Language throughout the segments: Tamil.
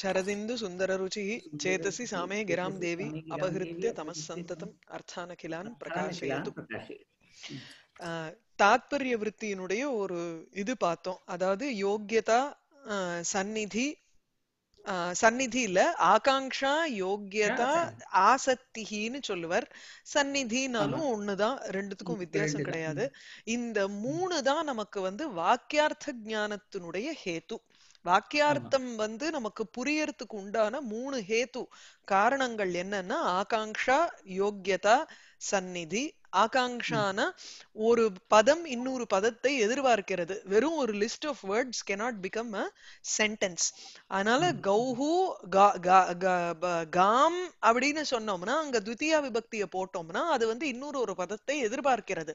சரதிந்து शरदिन्दु சேதசி சாமே கிராம் தேவி देवी தமஸ் சந்ததம் सन्ततम् கிலான் प्रकाशयतु தாத்பரிய விருத்தியினுடைய ஒரு இது பார்த்தோம் அதாவது யோக்கியதா சந்நிதி சந்நிதியில ஆகாங்ஷா யோக்கியதா ஆசக்திகின்னு சொல்லுவர் சந்நிதினாலும் ஒண்ணுதான் ரெண்டுத்துக்கும் வித்தியாசம் கிடையாது இந்த மூணுதான் நமக்கு வந்து வாக்கியார்த்த ஜானத்தினுடைய ஹேத்து வாக்கியார்த்தம் வந்து நமக்கு புரியறதுக்கு உண்டான மூணு ஹேத்து காரணங்கள் என்னன்னா ஆகாங்ஷா யோக்கியதா சந்நிதி ஆகாங்ஷான ஒரு பதம் இன்னொரு பதத்தை எதிர்பார்க்கிறது வெறும் ஒரு list of words cannot become a sentence அதனால கௌஹு காம் அப்படின்னு சொன்னோம்னா அங்க துத்தியா விபக்தியை போட்டோம்னா அது வந்து இன்னொரு ஒரு பதத்தை எதிர்பார்க்கிறது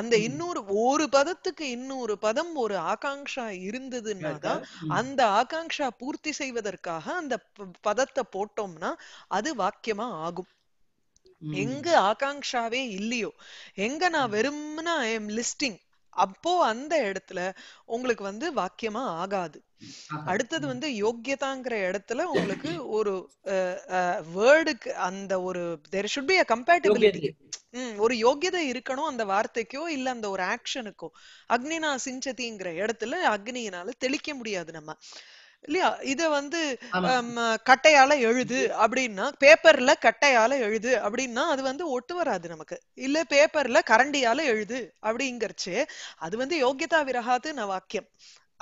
அந்த இன்னொரு ஒரு பதத்துக்கு இன்னொரு பதம் ஒரு ஆகாங்ஷா இருந்ததுன்னா தான் அந்த ஆகாங்ஷா பூர்த்தி செய்வதற்காக அந்த பதத்தை போட்டோம்னா அது வாக்கியமா ஆகும் எங்க ஆகாங்ஷாவே இல்லையோ எங்க நான் வெறும்னா ஐ எம் லிஸ்டிங் அப்போ அந்த இடத்துல உங்களுக்கு வந்து வாக்கியமா ஆகாது அடுத்தது வந்து யோக்கியதாங்கிற இடத்துல உங்களுக்கு ஒரு வேர்டுக்கு அந்த ஒரு there should be a compatibility ஒரு யோகியதை இருக்கணும் அந்த வார்த்தைக்கோ இல்ல அந்த ஒரு ஆக்ஷனுக்கோ அக்னினா சிஞ்சதிங்கிற இடத்துல அக்னியினால தெளிக்க முடியாது நம்ம இல்லையா இத வந்து கட்டையால எழுது அப்படின்னா பேப்பர்ல கட்டையால எழுது அப்படின்னா அது வந்து ஒட்டு வராது நமக்கு இல்ல பேப்பர்ல கரண்டியால எழுது அப்படிங்கறச்சு அது வந்து யோகியதா விரகாதுன வாக்கியம்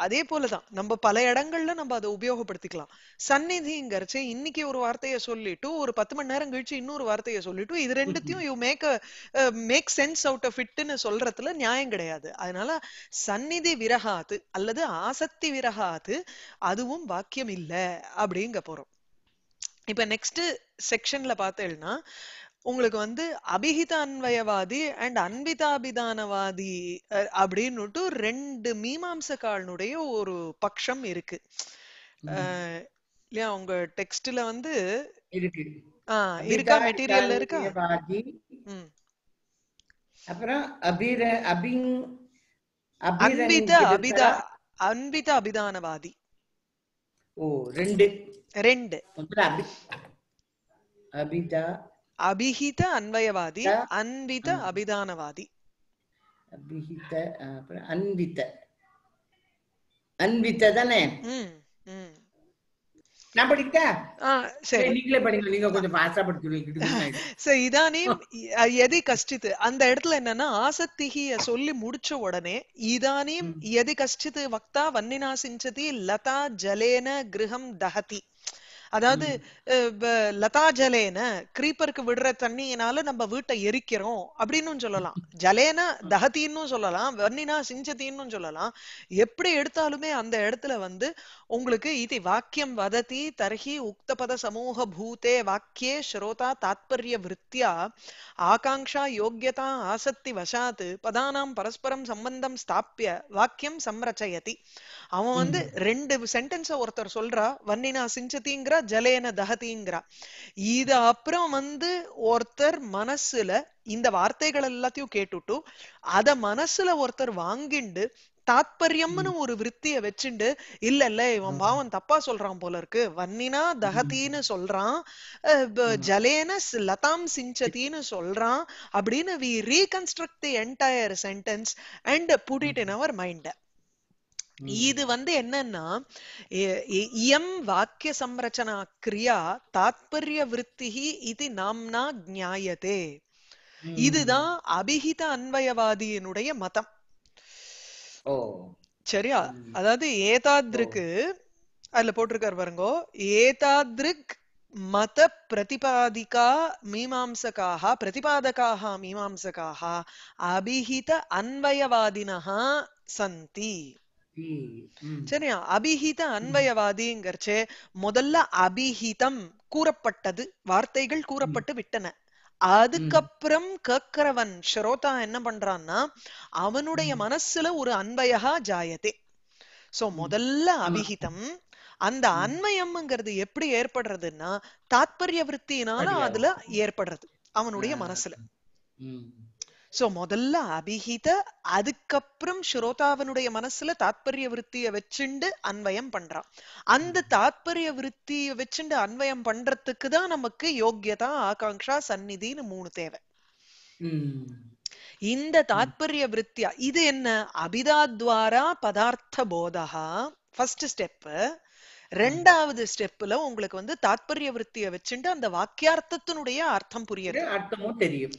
அதே போலதான் நம்ம பல இடங்கள்ல நம்ம அதை உபயோகப்படுத்திக்கலாம் சந்நிதிங்கிறச்சு இன்னைக்கு ஒரு வார்த்தையை சொல்லிட்டு ஒரு பத்து மணி நேரம் கழிச்சு இன்னொரு வார்த்தைய சொல்லிட்டு இது ரெண்டுத்தையும் you make make sense out of இட்னு சொல்றதுல நியாயம் கிடையாது அதனால சந்நிதி விரகாத்து அல்லது ஆசக்தி விரகாத்து அதுவும் வாக்கியம் இல்லை அப்படிங்க போறோம் இப்ப நெக்ஸ்ட் செக்ஷன்ல பார்த்தேன்னா உங்களுக்கு வந்து அபிஹித அன்வயவாதி அண்ட் அன்பிதாபிதானவாதி அப்படின்னுட்டு ரெண்டு மீமாம்சக்காரனுடைய ஒரு பட்சம் இருக்கு இல்லையா உங்க டெக்ஸ்ட்ல வந்து ஆஹ் இருக்கா மெட்டீரியல் இருக்கா அப்புறம் அபிர அபிங் அன்பித அபிதா அன்பித அபிதானவாதி ஓ ரெண்டு ரெண்டு அபிதா அபிஹித அன்வயவாதி அன்பித அபிதானவாதி அபிஹித அன்வித அன்வித தானே நான் சரி நீங்களே கஷ்டித்து அந்த இடத்துல என்னன்னா சொல்லி முடிச்ச உடனே கஷ்டித்து வக்தா வன்னினா சிஞ்சதி லதா ஜலேன கிரகம் தகதி அதாவது லதா ஜலேன கிரீப்பருக்கு விடுற தண்ணியினால நம்ம வீட்டை எரிக்கிறோம் அப்படின்னு சொல்லலாம் ஜலேன தகத்தின்னு சொல்லலாம் வர்ணினா சிஞ்சத்தின்னு சொல்லலாம் எப்படி எடுத்தாலுமே அந்த இடத்துல வந்து உங்களுக்கு இது வாக்கியம் வதத்தி தர்ஹி உக்தபத சமூக பூதே வாக்கியே ஸ்ரோதா தாத்பரிய விருத்தியா ஆகாங்ஷா யோகியதா ஆசக்தி வசாத்து பதானாம் பரஸ்பரம் சம்பந்தம் ஸ்தாப்பிய வாக்கியம் சம்ரச்சயதி அவன் வந்து ரெண்டு சென்டென்ஸ ஒருத்தர் சொல்றா வன்னினா சிஞ்சதிங்கிறா ஜலேன தகதிங்கிறா இது அப்புறம் வந்து ஒருத்தர் மனசுல இந்த வார்த்தைகள் எல்லாத்தையும் கேட்டுட்டு அத மனசுல ஒருத்தர் வாங்கிண்டு தாத்பரியம்னு ஒரு விற்த்திய வச்சுண்டு இல்ல இல்ல இவன் பாவன் தப்பா சொல்றான் போல இருக்கு வன்னினா தகத்தின்னு சொல்றான் ஜலேன லதாம் சிஞ்சதின்னு சொல்றான் அப்படின்னு we reconstruct the entire sentence and put it in our mind இது வந்து என்னன்னா இயம் வாக்கிய சம்ரச்சனா கிரியா தாத்பரிய விருத்தி இது நாம்னா ஞாயதே இதுதான் அபிஹித அன்வயவாதியினுடைய மதம் சரியா அதாவது ஏதாத்ருக்கு அதுல போட்டிருக்காரு பாருங்கோ ஏதாத்ருக் மத பிரதிபாதிகா மீமாம்சகாக பிரதிபாதகாக மீமாம்சகாக அபிஹித அன்வயவாதினஹ சந்தி சரியா அபிஹித அன்வயவாதிங்கிறச்சே முதல்ல அபிஹிதம் கூறப்பட்டது வார்த்தைகள் கூறப்பட்டு விட்டன அதுக்கப்புறம் கேட்கிறவன் ஸ்ரோதா என்ன பண்றான்னா அவனுடைய மனசுல ஒரு அன்பையகா ஜாயதே சோ முதல்ல அபிஹிதம் அந்த அன்மயம்ங்கிறது எப்படி ஏற்படுறதுன்னா தாத்பரிய விருத்தினால அதுல ஏற்படுறது அவனுடைய மனசுல சோ முதல்ல அபிஹித அதுக்கப்புறம் ஸ்ரோதாவனுடைய மனசுல தாத்பரிய விருத்திய வச்சுண்டு அன்வயம் பண்றான் அந்த தாத்பரிய விருத்திய வச்சுண்டு அன்வயம் பண்றதுக்கு தான் நமக்கு யோக்கியதா ஆகாங்ஷா சந்நிதின்னு மூணு தேவை இந்த தாத்பரிய விருத்தியா இது என்ன அபிதாத்வாரா பதார்த்த போதா ஃபர்ஸ்ட் ஸ்டெப்பு ரெண்டாவது ஸ்டெப்ல உங்களுக்கு வந்து தாத்பரிய விருத்திய வச்சுட்டு அந்த வாக்கியார்த்தத்தினுடைய அர்த்தம் புரியுது அர்த்தமும் தெரியும்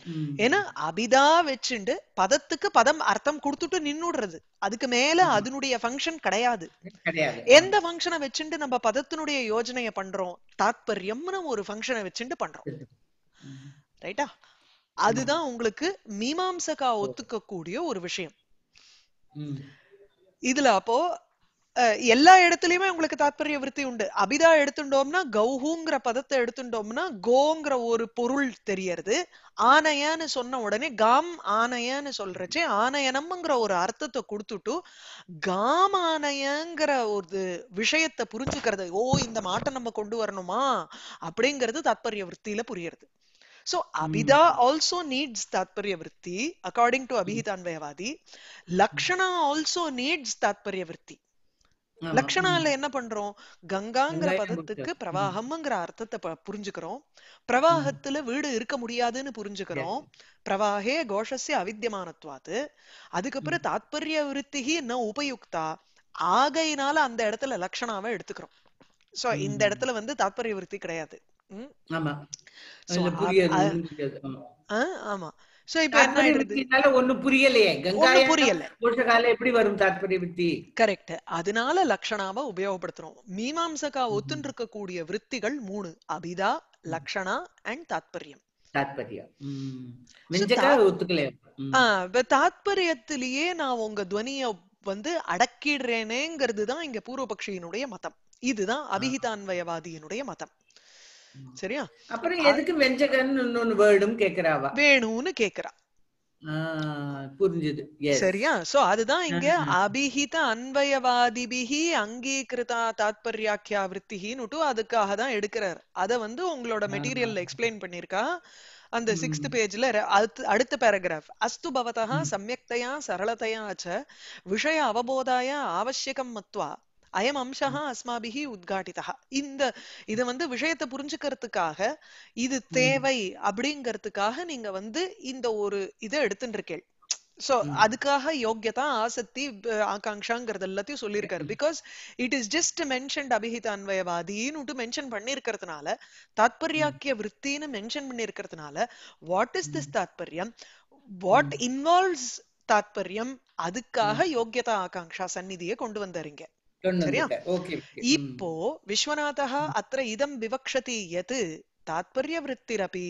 ஏன்னா அபிதா வச்சுண்டு பதத்துக்கு பதம் அர்த்தம் கொடுத்துட்டு நின்னுடுறது அதுக்கு மேல அதனுடைய ஃபங்க்ஷன் கிடையாது எந்த ஃபங்க்ஷனை வச்சுட்டு நம்ம பதத்தினுடைய யோஜனைய பண்றோம் தாத்பரியம்னு ஒரு ஃபங்க்ஷனை வச்சுட்டு பண்றோம் ரைட்டா அதுதான் உங்களுக்கு மீமாம்சகா ஒத்துக்க கூடிய ஒரு விஷயம் இதுல அப்போ எல்லா இடத்துலயுமே உங்களுக்கு தாத்பரிய விருத்தி உண்டு அபிதா எடுத்துட்டோம்னா கௌஹூங்கிற பதத்தை எடுத்துட்டோம்னா கோங்கிற ஒரு பொருள் தெரியறது ஆனையன்னு சொன்ன உடனே காம் ஆனையன்னு சொல்றச்சே ஆனையனம்ங்கிற ஒரு அர்த்தத்தை கொடுத்துட்டு காம் ஆனையங்கிற ஒரு விஷயத்தை புரிஞ்சுக்கிறது ஓ இந்த மாட்டை நம்ம கொண்டு வரணுமா அப்படிங்கிறது தாத்பரிய விருத்தியில புரியறது So Abhida also needs Tatparya Vritti according to Abhihitaanvayavadi. Lakshana also needs Tatparya விருத்தி லக்ஷணால என்ன பண்றோம் கங்காங்கிற பதத்துக்கு பிரவாகம்ங்கிற அர்த்தத்தை புரிஞ்சுக்கிறோம் பிரவாகத்துல வீடு இருக்க முடியாதுன்னு புரிஞ்சுக்கிறோம் பிரவாகே கோஷஸ்ய அவித்தியமானத்வாத்து அதுக்கப்புறம் தாத்பரிய விருத்திகி என்ன உபயுக்தா ஆகையினால அந்த இடத்துல லக்ஷணாவ எடுத்துக்கிறோம் சோ இந்த இடத்துல வந்து தாத்பரிய விருத்தி கிடையாது ஆமா சோ இப்ப என்ன ஆயிடுது ஒண்ணு புரியலையே கங்கா புரியல போஷகால எப்படி வரும் தாத்பரிய விருத்தி கரெக்ட் அதனால லக்ஷணாவை உபயோகப்படுத்துறோம் மீமாம்சகா ஒத்துன்னு இருக்கக்கூடிய விருத்திகள் மூணு அபிதா லக்ஷணா அண்ட் தாத்பரியம் தாத்பரியத்திலேயே நான் உங்க துவனிய வந்து அடக்கிடுறேனேங்கிறது தான் இங்க பூர்வபக்ஷியினுடைய மதம் இதுதான் அபிஹிதான்வயவாதியினுடைய மதம் சரியா அப்புறம் எதுக்கு வெஞ்சகன் இன்னொன்னு வேர்டும் கேக்குறாவா வேணும்னு கேக்குறா புரிஞ்சுது சரியா சோ அதுதான் இங்க அபிஹித அன்வயவாதிபிகி அங்கீகிருதா தாத்பர்யாக்கியா விற்த்திகின்னு அதுக்காக தான் எடுக்கிறார் அத வந்து உங்களோட மெட்டீரியல்ல எக்ஸ்பிளைன் பண்ணிருக்கா அந்த சிக்ஸ்த் பேஜ்ல அடுத்த பேராகிராஃப் அஸ்து பவதா சமயக்தயா சரளதயா ச விஷய அவபோதாய ஆவசியகம் மத்வா அயம் அம்சஹா அஸ்மாபி உத்காட்டிதா இந்த இதை வந்து விஷயத்தை புரிஞ்சுக்கிறதுக்காக இது தேவை அப்படிங்கிறதுக்காக நீங்க வந்து இந்த ஒரு இதை எடுத்துட்டு சோ அதுக்காக யோக்கியதா ஆசக்தி ஆகாங்கிறது எல்லாத்தையும் சொல்லியிருக்காரு because it is just mentioned அபிஹித அன்வயவாதின்னு மென்ஷன் பண்ணிருக்கிறதுனால தாத்பரியாக்கிய விற்த்தின்னு மென்ஷன் பண்ணிருக்கிறதுனால வாட் இஸ் திஸ் தாத்பரியம் வாட் இன்வால்வ்ஸ் தாத்பரியம் அதுக்காக யோக்கியதா ஆகாங்ஷா சந்நிதியை கொண்டு வந்தாருங்க சரியா இப்போ விஸ்வநாதः இதம் इदं எது தாத்பரிய விருத்திரபி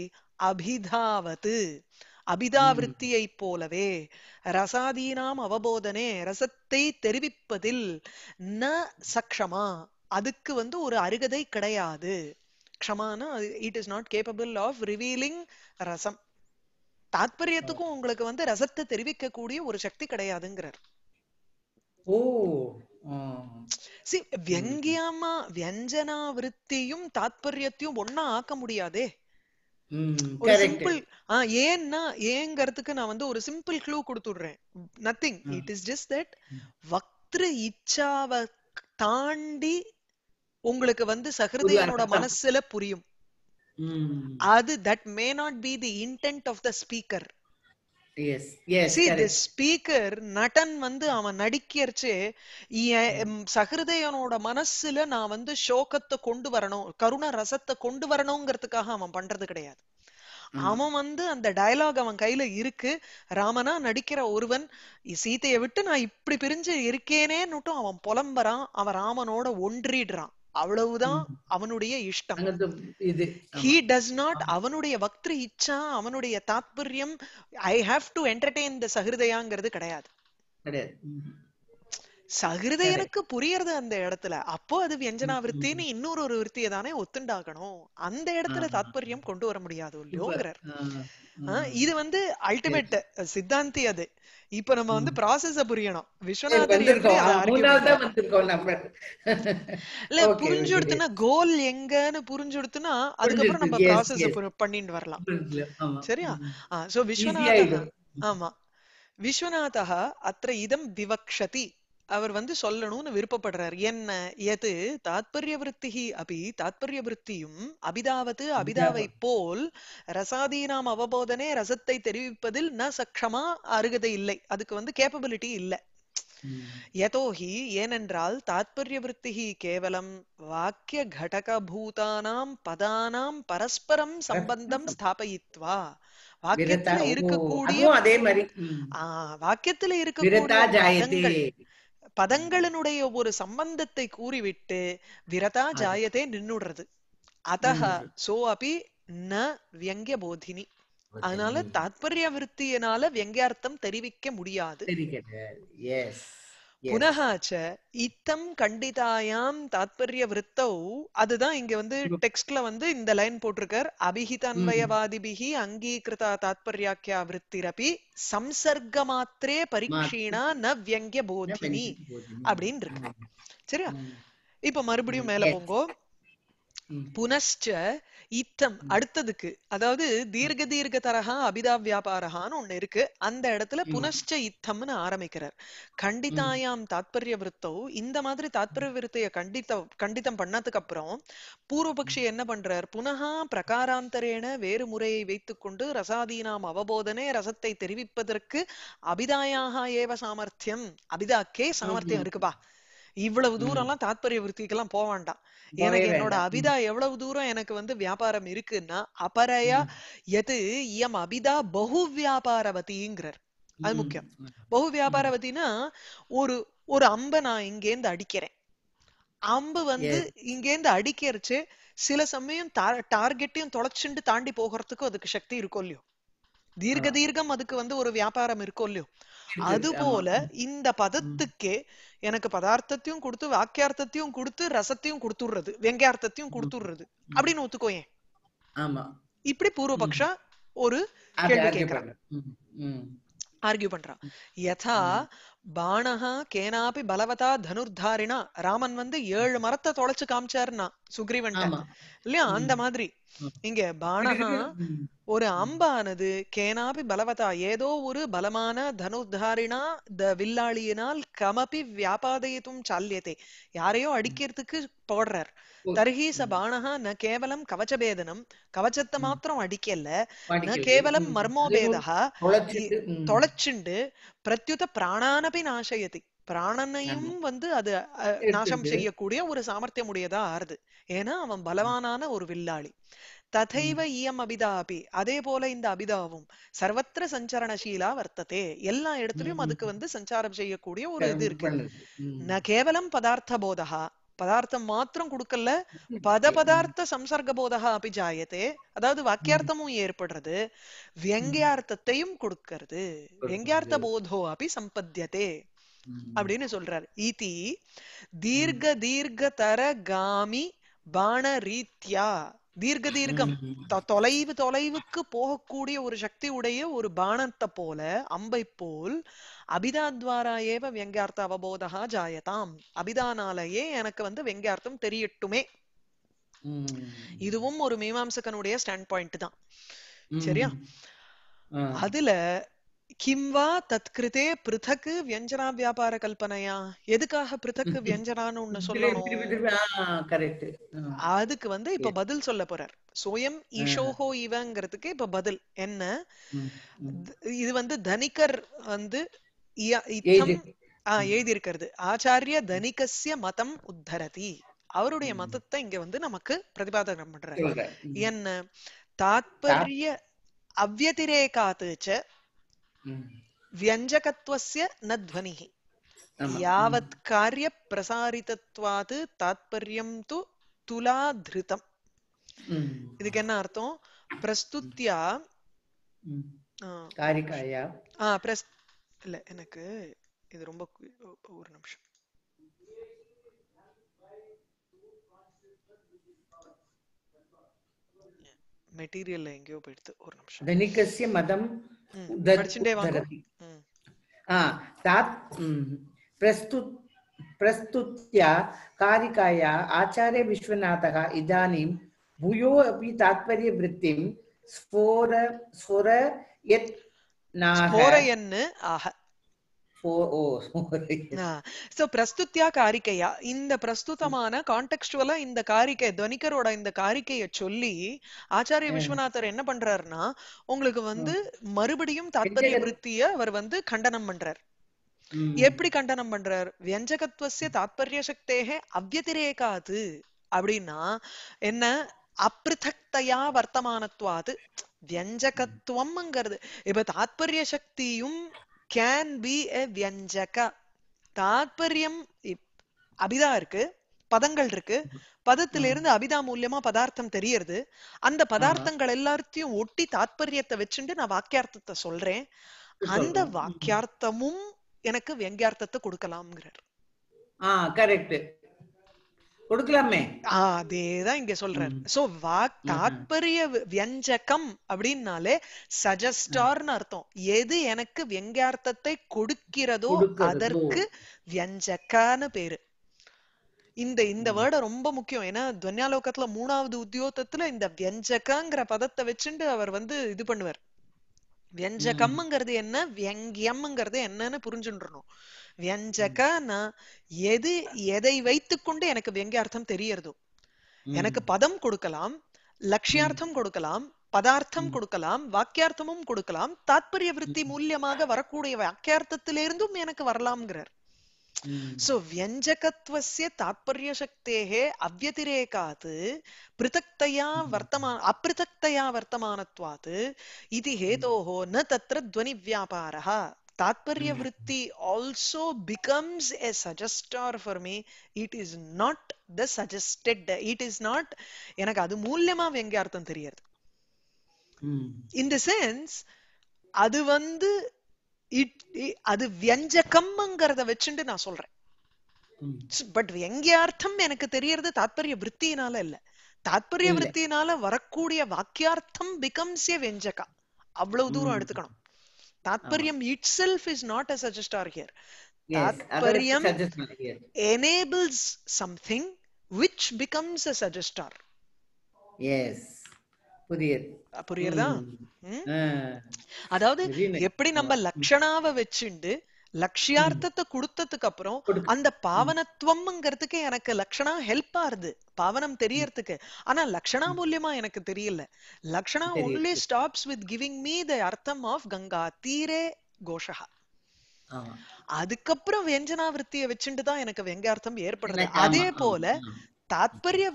அபிதாவத் அபிதாவிருத்தியை போலவே ரசாதீனாம் அவபோதனே ரசத்தை தெரிவிப்பதில் ந சக்ஷமா அதுக்கு வந்து ஒரு அருகதை கிடையாது க்ஷமானா it is not capable of revealing ரசம் தாத்பரியத்துக்கும் உங்களுக்கு வந்து ரசத்தை தெரிவிக்கக்கூடிய ஒரு சக்தி கிடையாதுங்கிறார் ஓ சி வியங்கியமா வியஞ்சனா விருத்தியும் தாத்பரியத்தையும் ஒன்னா ஆக்க முடியாதே ஒரு சிம்பிள் ஏன்னா ஏங்கறதுக்கு நான் வந்து ஒரு சிம்பிள் க்ளூ கொடுத்துடுறேன் nothing it is just that வக்திரு இச்சாவை தாண்டி உங்களுக்கு வந்து சஹிருதயனோட மனசுல புரியும் அது that may not be the intent of the speaker speaker நடன் வந்து அவன் நடிக்கிறச்சு சஹிருதயனோட மனசுல நான் வந்து சோகத்தை கொண்டு வரணும் கருண ரசத்தை கொண்டு வரணுங்கிறதுக்காக அவன் பண்றது கிடையாது அவன் வந்து அந்த டயலாக் அவன் கையில இருக்கு ராமனா நடிக்கிற ஒருவன் சீதையை விட்டு நான் இப்படி பிரிஞ்சு இருக்கேனேன்னுட்டும் அவன் புலம்பறான் அவன் ராமனோட ஒன்றிடுறான் அவ்வளவுதான் அவனுடைய இஷ்டம் ஹி டஸ் நாட் அவனுடைய பக்திரு இச்சா அவனுடைய தாத்பரியம் I have to entertain the சஹிருதயாங்கிறது கிடையாது கிடையாது எனக்கு புரியறது அந்த இடத்துல அப்போ அது வியஞ்சனா விருத்தின்னு இன்னொரு ஒரு விருத்தியை தானே ஒத்துண்டாகணும் அந்த இடத்துல தாத்பரியம் கொண்டு வர முடியாது இல்லையோங்கிறார் இது வந்து அல்டிமேட் சித்தாந்தி அது இப்ப நம்ம வந்து ப்ராசஸ புரியணும் விஸ்வநாதன் இல்ல புரிஞ்சுடுத்துனா கோல் எங்கன்னு புரிஞ்சுடுத்துனா அதுக்கப்புறம் நம்ம ப்ராசஸ் பண்ணிட்டு வரலாம் சரியா சோ விஸ்வநாத ஆமா விஸ்வநாத அத்த இதம் விவக்ஷதி அவர் வந்து சொல்லணும்னு விருப்பப்படுறார் என்ன எது தாத்பரிய விருத்திகி அபி தாத்பரிய விருத்தியும் அபிதாவது அபிதாவை போல் ரசாதீனாம் அவபோதனே ரசத்தை தெரிவிப்பதில் ந சக்ஷமா அருகதை இல்லை அதுக்கு வந்து கேப்பபிலிட்டி இல்லை யதோஹி ஏனென்றால் தாத்பரிய விருத்திகி கேவலம் வாக்கிய கடகபூதானாம் பதானாம் பரஸ்பரம் சம்பந்தம் ஸ்தாபயித்வா வாக்கியத்துல இருக்கக்கூடிய அதே மாதிரி ஆஹ் வாக்கியத்துல இருக்கக்கூடிய பதங்களினுடைய ஒரு சம்பந்தத்தை கூறிவிட்டு விரதா ஜாயத்தை நின்னுடுறது அதஹ சோ அபி ந வியங்கிய போதினி அதனால தாத்பரிய விருத்தியினால வியங்கியார்த்தம் தெரிவிக்க முடியாது புனக இத்தம் கண்டிதாயாம் தாத்பரிய விருத்தௌ அதுதான் இங்க வந்து டெக்ஸ்ட்ல வந்து இந்த லைன் போட்டிருக்கார் அபிஹிதன்வயவாதிபிகி அங்கீகிருதா தாத்பர்யாக்கியா விருத்திரபி சம்சர்க்க மாத்திரே பரீட்சீனா ந வியங்கிய போதினி அப்படின்னு இருக்கு சரியா இப்ப மறுபடியும் மேல போங்கோ புனஷ்ட இத்தம் அடுத்ததுக்கு அதாவது தீர்க்க தீர்க்க தரகா அபிதா வியாபாரகான்னு ஒண்ணு இருக்கு அந்த இடத்துல புனஸ்ட இத்தம்னு ஆரம்பிக்கிறார் கண்டிதாயாம் தாத்பரிய விருத்தோ இந்த மாதிரி தாத்பரிய விருத்தைய கண்டித்த கண்டித்தம் பண்ணதுக்கு அப்புறம் பூர்வபக்ஷி என்ன பண்றார் புனகா பிரகாராந்தரேன வேறு முறையை வைத்துக்கொண்டு ரசாதீனாம் அவபோதனே ரசத்தை தெரிவிப்பதற்கு அபிதாயாக ஏவ சாமர்த்தியம் அபிதாக்கே சாமர்த்தியம் இருக்குப்பா இவ்வளவு தூரம் எல்லாம் தாத்பரிய எல்லாம் போக வேண்டாம் எனக்கு என்னோட அபிதா எவ்வளவு தூரம் எனக்கு வந்து வியாபாரம் இருக்குன்னா அபரையா எது எம் அபிதா பகு வியாபாரவதிங்கிறார் அது முக்கியம் பகு வியாபாரவதினா ஒரு ஒரு அம்ப நான் இங்கேந்து அடிக்கிறேன் அம்பு வந்து இங்கேந்து அடிக்கிறச்சு சில சமயம் டார்கெட்டையும் தொலைச்சுண்டு தாண்டி போகிறதுக்கும் அதுக்கு சக்தி இருக்கும் இல்லையோ தீர்க்க தீர்க்கம் அதுக்கு வந்து ஒரு வியாபாரம் இருக்கும் இல்லையோ அது போல இந்த பதத்துக்கே எனக்கு பதார்த்தத்தையும் கொடுத்து வாக்கியார்த்தத்தையும் கொடுத்து ரசத்தையும் கொடுத்துடுறது வெங்கார்த்தத்தையும் கொடுத்துடுறது அப்படின்னு ஏன் இப்படி பூர்வபக்ஷா ஒரு கேள்வி கேட்கிறாங்க ஆர்கியூ பண்றான் யதா பானகா கேனாபி பலவதா தனுர்தாரினா ராமன் வந்து ஏழு மரத்தை தொலைச்சு காமிச்சாருன்னா சுக்ரீவன் இல்லையா அந்த மாதிரி இங்க பானகா ஒரு அம்பானது கேனாபி பலவதா ஏதோ ஒரு பலமான தனுர்தாரினா த வில்லாளியினால் கமபி வியாபாதயித்தும் சால்யத்தை யாரையோ அடிக்கிறதுக்கு போடுறார் தர்ஹி ச பாணஹா ந கேவலம் கவச்சபேதனம் கவச்சத்தை மாத்திரம் அடிக்கல ந கேவலம் மர்மோபேதா தொலைச்சுண்டு பிரத்யுத பிராணான பிராணனபி நாசயதி பிராணனையும் வந்து அது நாசம் செய்யக்கூடிய ஒரு சாமர்த்தியம் உடையதா ஆறுது ஏன்னா அவன் பலவானான ஒரு வில்லாளி ததைவ இயம் அபிதாபி அதே போல இந்த அபிதாவும் சர்வத்திர சஞ்சரணசீலா வர்த்ததே எல்லா இடத்துலயும் அதுக்கு வந்து சஞ்சாரம் செய்யக்கூடிய ஒரு இது இருக்கு ந கேவலம் பதார்த்த போதகா பதார்த்தம் மாத்திரம் கொடுக்கல பத பதார்த்த சம்சர்க போதகா அப்படி ஜாயத்தே அதாவது வாக்கியார்த்தமும் ஏற்படுறது வியங்கியார்த்தத்தையும் கொடுக்கறது வியங்கியார்த்த போதோ அப்படி சம்பத்தியதே அப்படின்னு சொல்றாரு இதி தீர்க்க தீர்க்க தர காமி பான ரீத்யா தீர்க்க தீர்க்கம் தொலைவு தொலைவுக்கு போகக்கூடிய ஒரு சக்தி உடைய ஒரு பானத்தை போல அம்பை போல் அபிதாத்வாரா ஏவ வெங்கார்த்த அவபோதா ஜாயதாம் அபிதானாலேயே எனக்கு வந்து வெங்கார்த்தம் தெரியட்டுமே இதுவும் ஒரு மீமாம்சகனுடைய ஸ்டாண்ட் பாயிண்ட் தான் சரியா அதுல கிம்வா தத்கிருதே பிருதக்கு வியஞ்சனா வியாபார கல்பனையா எதுக்காக பிருதக்கு வியஞ்சனான்னு ஒண்ணு சொல்லணும் அதுக்கு வந்து இப்ப பதில் சொல்ல போறார் சோயம் ஈஷோஹோ இவங்கிறதுக்கு இப்ப பதில் என்ன இது வந்து தனிகர் வந்து எழுதி இருக்கிறது ஆச்சாரிய தனிகசிய மதம் உத்தரதி அவருடைய மதத்தை இங்க வந்து நமக்கு பிரதிபாதகம் பண்றாரு என்ன தாத்பரிய அவ்வதிரேகாத்து வியஞ்சகத்வசிய நத்வனிகி யாவத் காரிய பிரசாரிதத்வாது தாத்பரியம் து துலாதிருதம் இதுக்கு என்ன அர்த்தம் பிரஸ்துத்யா பிரஸ் இல்ல எனக்கு இது ரொம்ப ஒரு நிமிஷம் மெட்டீரியல்ல எங்கேயோ போயிடுது ஒரு நிமிஷம் தனிக்கசிய மதம் படிச்சுட்டே வாங்க தாத் பிரஸ்துத் आचार्य विश्वनाथः इदानीं भूयो ಸ್ಫೋರಯನ್ ಆಹ பிரஸ்துத்தியா காரிக்கையா இந்த பிரஸ்துதமான கான்டெக்சுவலா இந்த காரிக்கை துவனிகரோட இந்த காரிக்கையை சொல்லி ஆச்சாரிய விஸ்வநாதர் என்ன பண்றாருன்னா உங்களுக்கு வந்து மறுபடியும் தாத்பரிய விருத்திய அவர் வந்து கண்டனம் பண்றார் எப்படி கண்டனம் பண்றார் வியஞ்சகத்துவசிய தாத்பரிய சக்தேக அவ்வத்திரேகாது அப்படின்னா என்ன அப்பிருத்தக்தையா வர்த்தமானத்துவாது வியஞ்சகத்துவம்ங்கிறது இப்ப தாத்பரிய சக்தியும் கேன் பி எ வியஞ்சக தாத்பரியம் அபிதா இருக்கு பதங்கள் இருக்கு பதத்திலிருந்து அபிதா மூலியமா பதார்த்தம் தெரியறது அந்த பதார்த்தங்கள் எல்லாத்தையும் ஒட்டி தாத்பரியத்தை வச்சுட்டு நான் வாக்கியார்த்தத்தை சொல்றேன் அந்த வாக்கியார்த்தமும் எனக்கு வியங்கியார்த்தத்தை கொடுக்கலாம்ங்கிறார் கரெக்ட் கொடுக்கலாமே அதேதான் இங்க சொல்றாரு சோ வாக் தாத்பரிய வியஞ்சகம் அப்படின்னாலே சஜஸ்டார்னு அர்த்தம் எது எனக்கு வியங்கார்த்தத்தை கொடுக்கிறதோ அதற்கு வியஞ்சக்கான்னு பேரு இந்த இந்த வேர்ட ரொம்ப முக்கியம் ஏன்னா துவன்யாலோகத்துல மூணாவது உத்தியோகத்துல இந்த வியஞ்சகங்கிற பதத்தை வச்சுட்டு அவர் வந்து இது பண்ணுவார் வியஞ்சகம்ங்கிறது என்ன வியங்கியம்ங்கிறது என்னன்னு புரிஞ்சுன்றணும் வியஞ்சகனா எது எதை வைத்துக்கொண்டு எனக்கு வியங்கிய அர்த்தம் தெரியறதோ எனக்கு பதம் கொடுக்கலாம் லட்சியார்த்தம் கொடுக்கலாம் பதார்த்தம் கொடுக்கலாம் வாக்கியார்த்தமும் கொடுக்கலாம் தாத்பரிய விருத்தி மூலியமாக வரக்கூடிய வாக்கியார்த்தத்திலிருந்தும் எனக்கு வரலாம்ங்கிறார் सो so, व्यञ्जकत्वस्य तात्पर्यशक्तेः अव्यतिरेकात् पृथक्तया वर्तमान अपृथक्तया वर्तमानत्वात् इति हेतोः न तत्र ध्वनिव्यापारः तात्पर्यवृत्ति also becomes a suggester for me it is not the suggested it is not எனக்கு அது மூல்யமா வெங்க அர்த்தம் தெரியாது இன் தி சென்ஸ் அது வந்து அது வியஞ்சகம்ங்கிறத வச்சுட்டு நான் சொல்றேன் பட் அர்த்தம் எனக்கு தெரியறது தாத்பரிய விற்த்தியினால இல்ல தாத்பரிய விற்த்தியினால வரக்கூடிய வாக்கியார்த்தம் பிகம்ஸ் ஏ வெஞ்சகா அவ்வளவு தூரம் எடுத்துக்கணும் தாத்பரியம் itself is not a suggester here தாத்பரியம் enables something which becomes a suggester as அதாவது எப்படி நம்ம லட்சணாவை வச்சுண்டு லட்சியார்த்தத்தை கொடுத்ததுக்கு அப்புறம் அந்த பாவனத்துவம்ங்கிறதுக்கு எனக்கு லட்சணா ஹெல்ப் ஆறுது பாவனம் தெரியறதுக்கு ஆனா லட்சணா மூலியமா எனக்கு தெரியல லக்ஷணா only stops with giving me the அர்த்தம் ஆஃப் கங்கா தீரே கோஷகா அதுக்கப்புறம் வெஞ்சனா வச்சுட்டு வச்சுட்டுதான் எனக்கு வெங்கார்த்தம் ஏற்படுறது அதே போல தாத்பரிய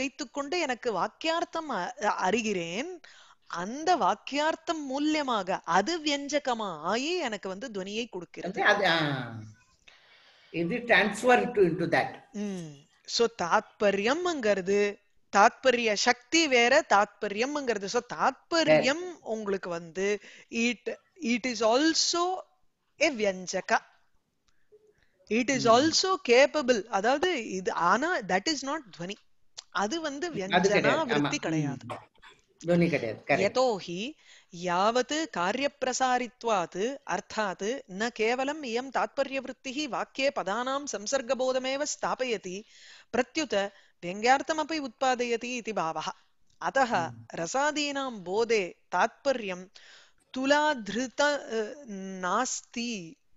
வைத்துக் கொண்டு எனக்கு வாக்கியார்த்தம் அறிகிறேன் அந்த வாக்கியார்த்தம் மூலியமாக அது வியஞ்சகமா ஆகி எனக்கு வந்து துவனியை கொடுக்கிறது சோ தாத்பரியம்ங்கிறது தாத்பரிய சக்தி வேற தாத்பரியம்ங்கிறது சோ தாத்பரியம் உங்களுக்கு வந்து it it is also a வியஞ்சக இட் இஸ் ஆல்சோ கேப்பபிள் அதாவது இது ஆனா தட் இஸ் நாட் துவனி அது வந்து வியஞ்சனா விருத்தி கிடையாது यतोहि यावत् कार्यप्रसारित्वात् अर्थात् न केवलम् इयं तात्पर्यवृत्तिः वाक्ये पदानां संसर्गबोधमेव स्थापयति प्रत्युत व्यङ्ग्यार्थमपि उत्पादयति इति भावः अतः रसादीनां बोधे तात्पर्यं तुलाधृत नास्ति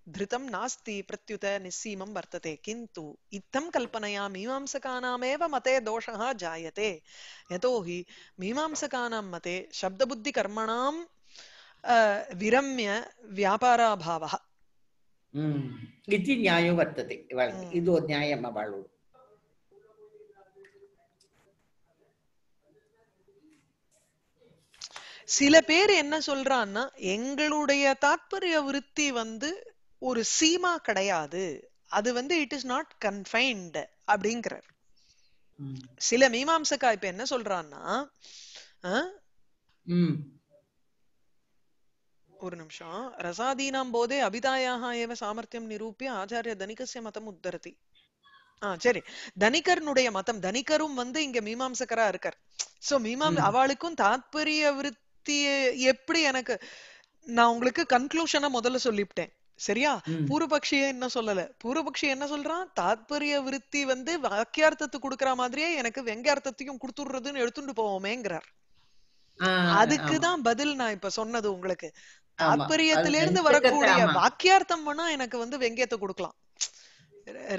धृतं नास्ति प्रत्युत निस्सीमं वर्तते किन्तु इत्थं कल्पनया मीमांसकानामेव मते दोषः जायते यतोहि मीमांसकानां मते शब्दबुद्धिकर्मणां विरम्य व्यापाराभावः इति न्यायो वर्तते इदो न्यायम् अवाळु சில பேர் என்ன சொல்றான்னா எங்களுடைய தாத்பரிய விருத்தி வந்து ஒரு சீமா கிடையாது அது வந்து இட் இஸ் நாட் கன்ஃபைன்ட் அப்படிங்கிறார் சில மீமாம்சக்கா இப்ப என்ன சொல்றான்னா ஒரு நிமிஷம் ரசாதீனாம் போதே அபிதாயாக ஏவ சாமர்த்தியம் நிரூபிய ஆச்சாரிய தனிகசிய மதம் உத்தரதி ஆஹ் சரி தனிகர்னுடைய மதம் தனிகரும் வந்து இங்க மீமாம்சகரா இருக்கார் சோ மீமாம் அவளுக்கும் தாத்பரிய விருத்தியை எப்படி எனக்கு நான் உங்களுக்கு கன்க்ளூஷனை முதல்ல சொல்லிவிட்டேன் சரியா பூர்வபக்ஷிய என்ன சொல்லல பூர்வபக்ஷி என்ன சொல்றான் தாத்பரிய விருத்தி வந்து வாக்கியார்த்தத்தை கொடுக்கற மாதிரியே எனக்கு வெங்கார்த்தத்தையும் கொடுத்துடுறதுன்னு எடுத்துட்டு போவோமேங்கிறார் அதுக்குதான் பதில் நான் இப்ப சொன்னது உங்களுக்கு தாத்பரியத்திலிருந்து வரக்கூடிய வாக்கியார்த்தம் வேணா எனக்கு வந்து வெங்கியத்தை கொடுக்கலாம்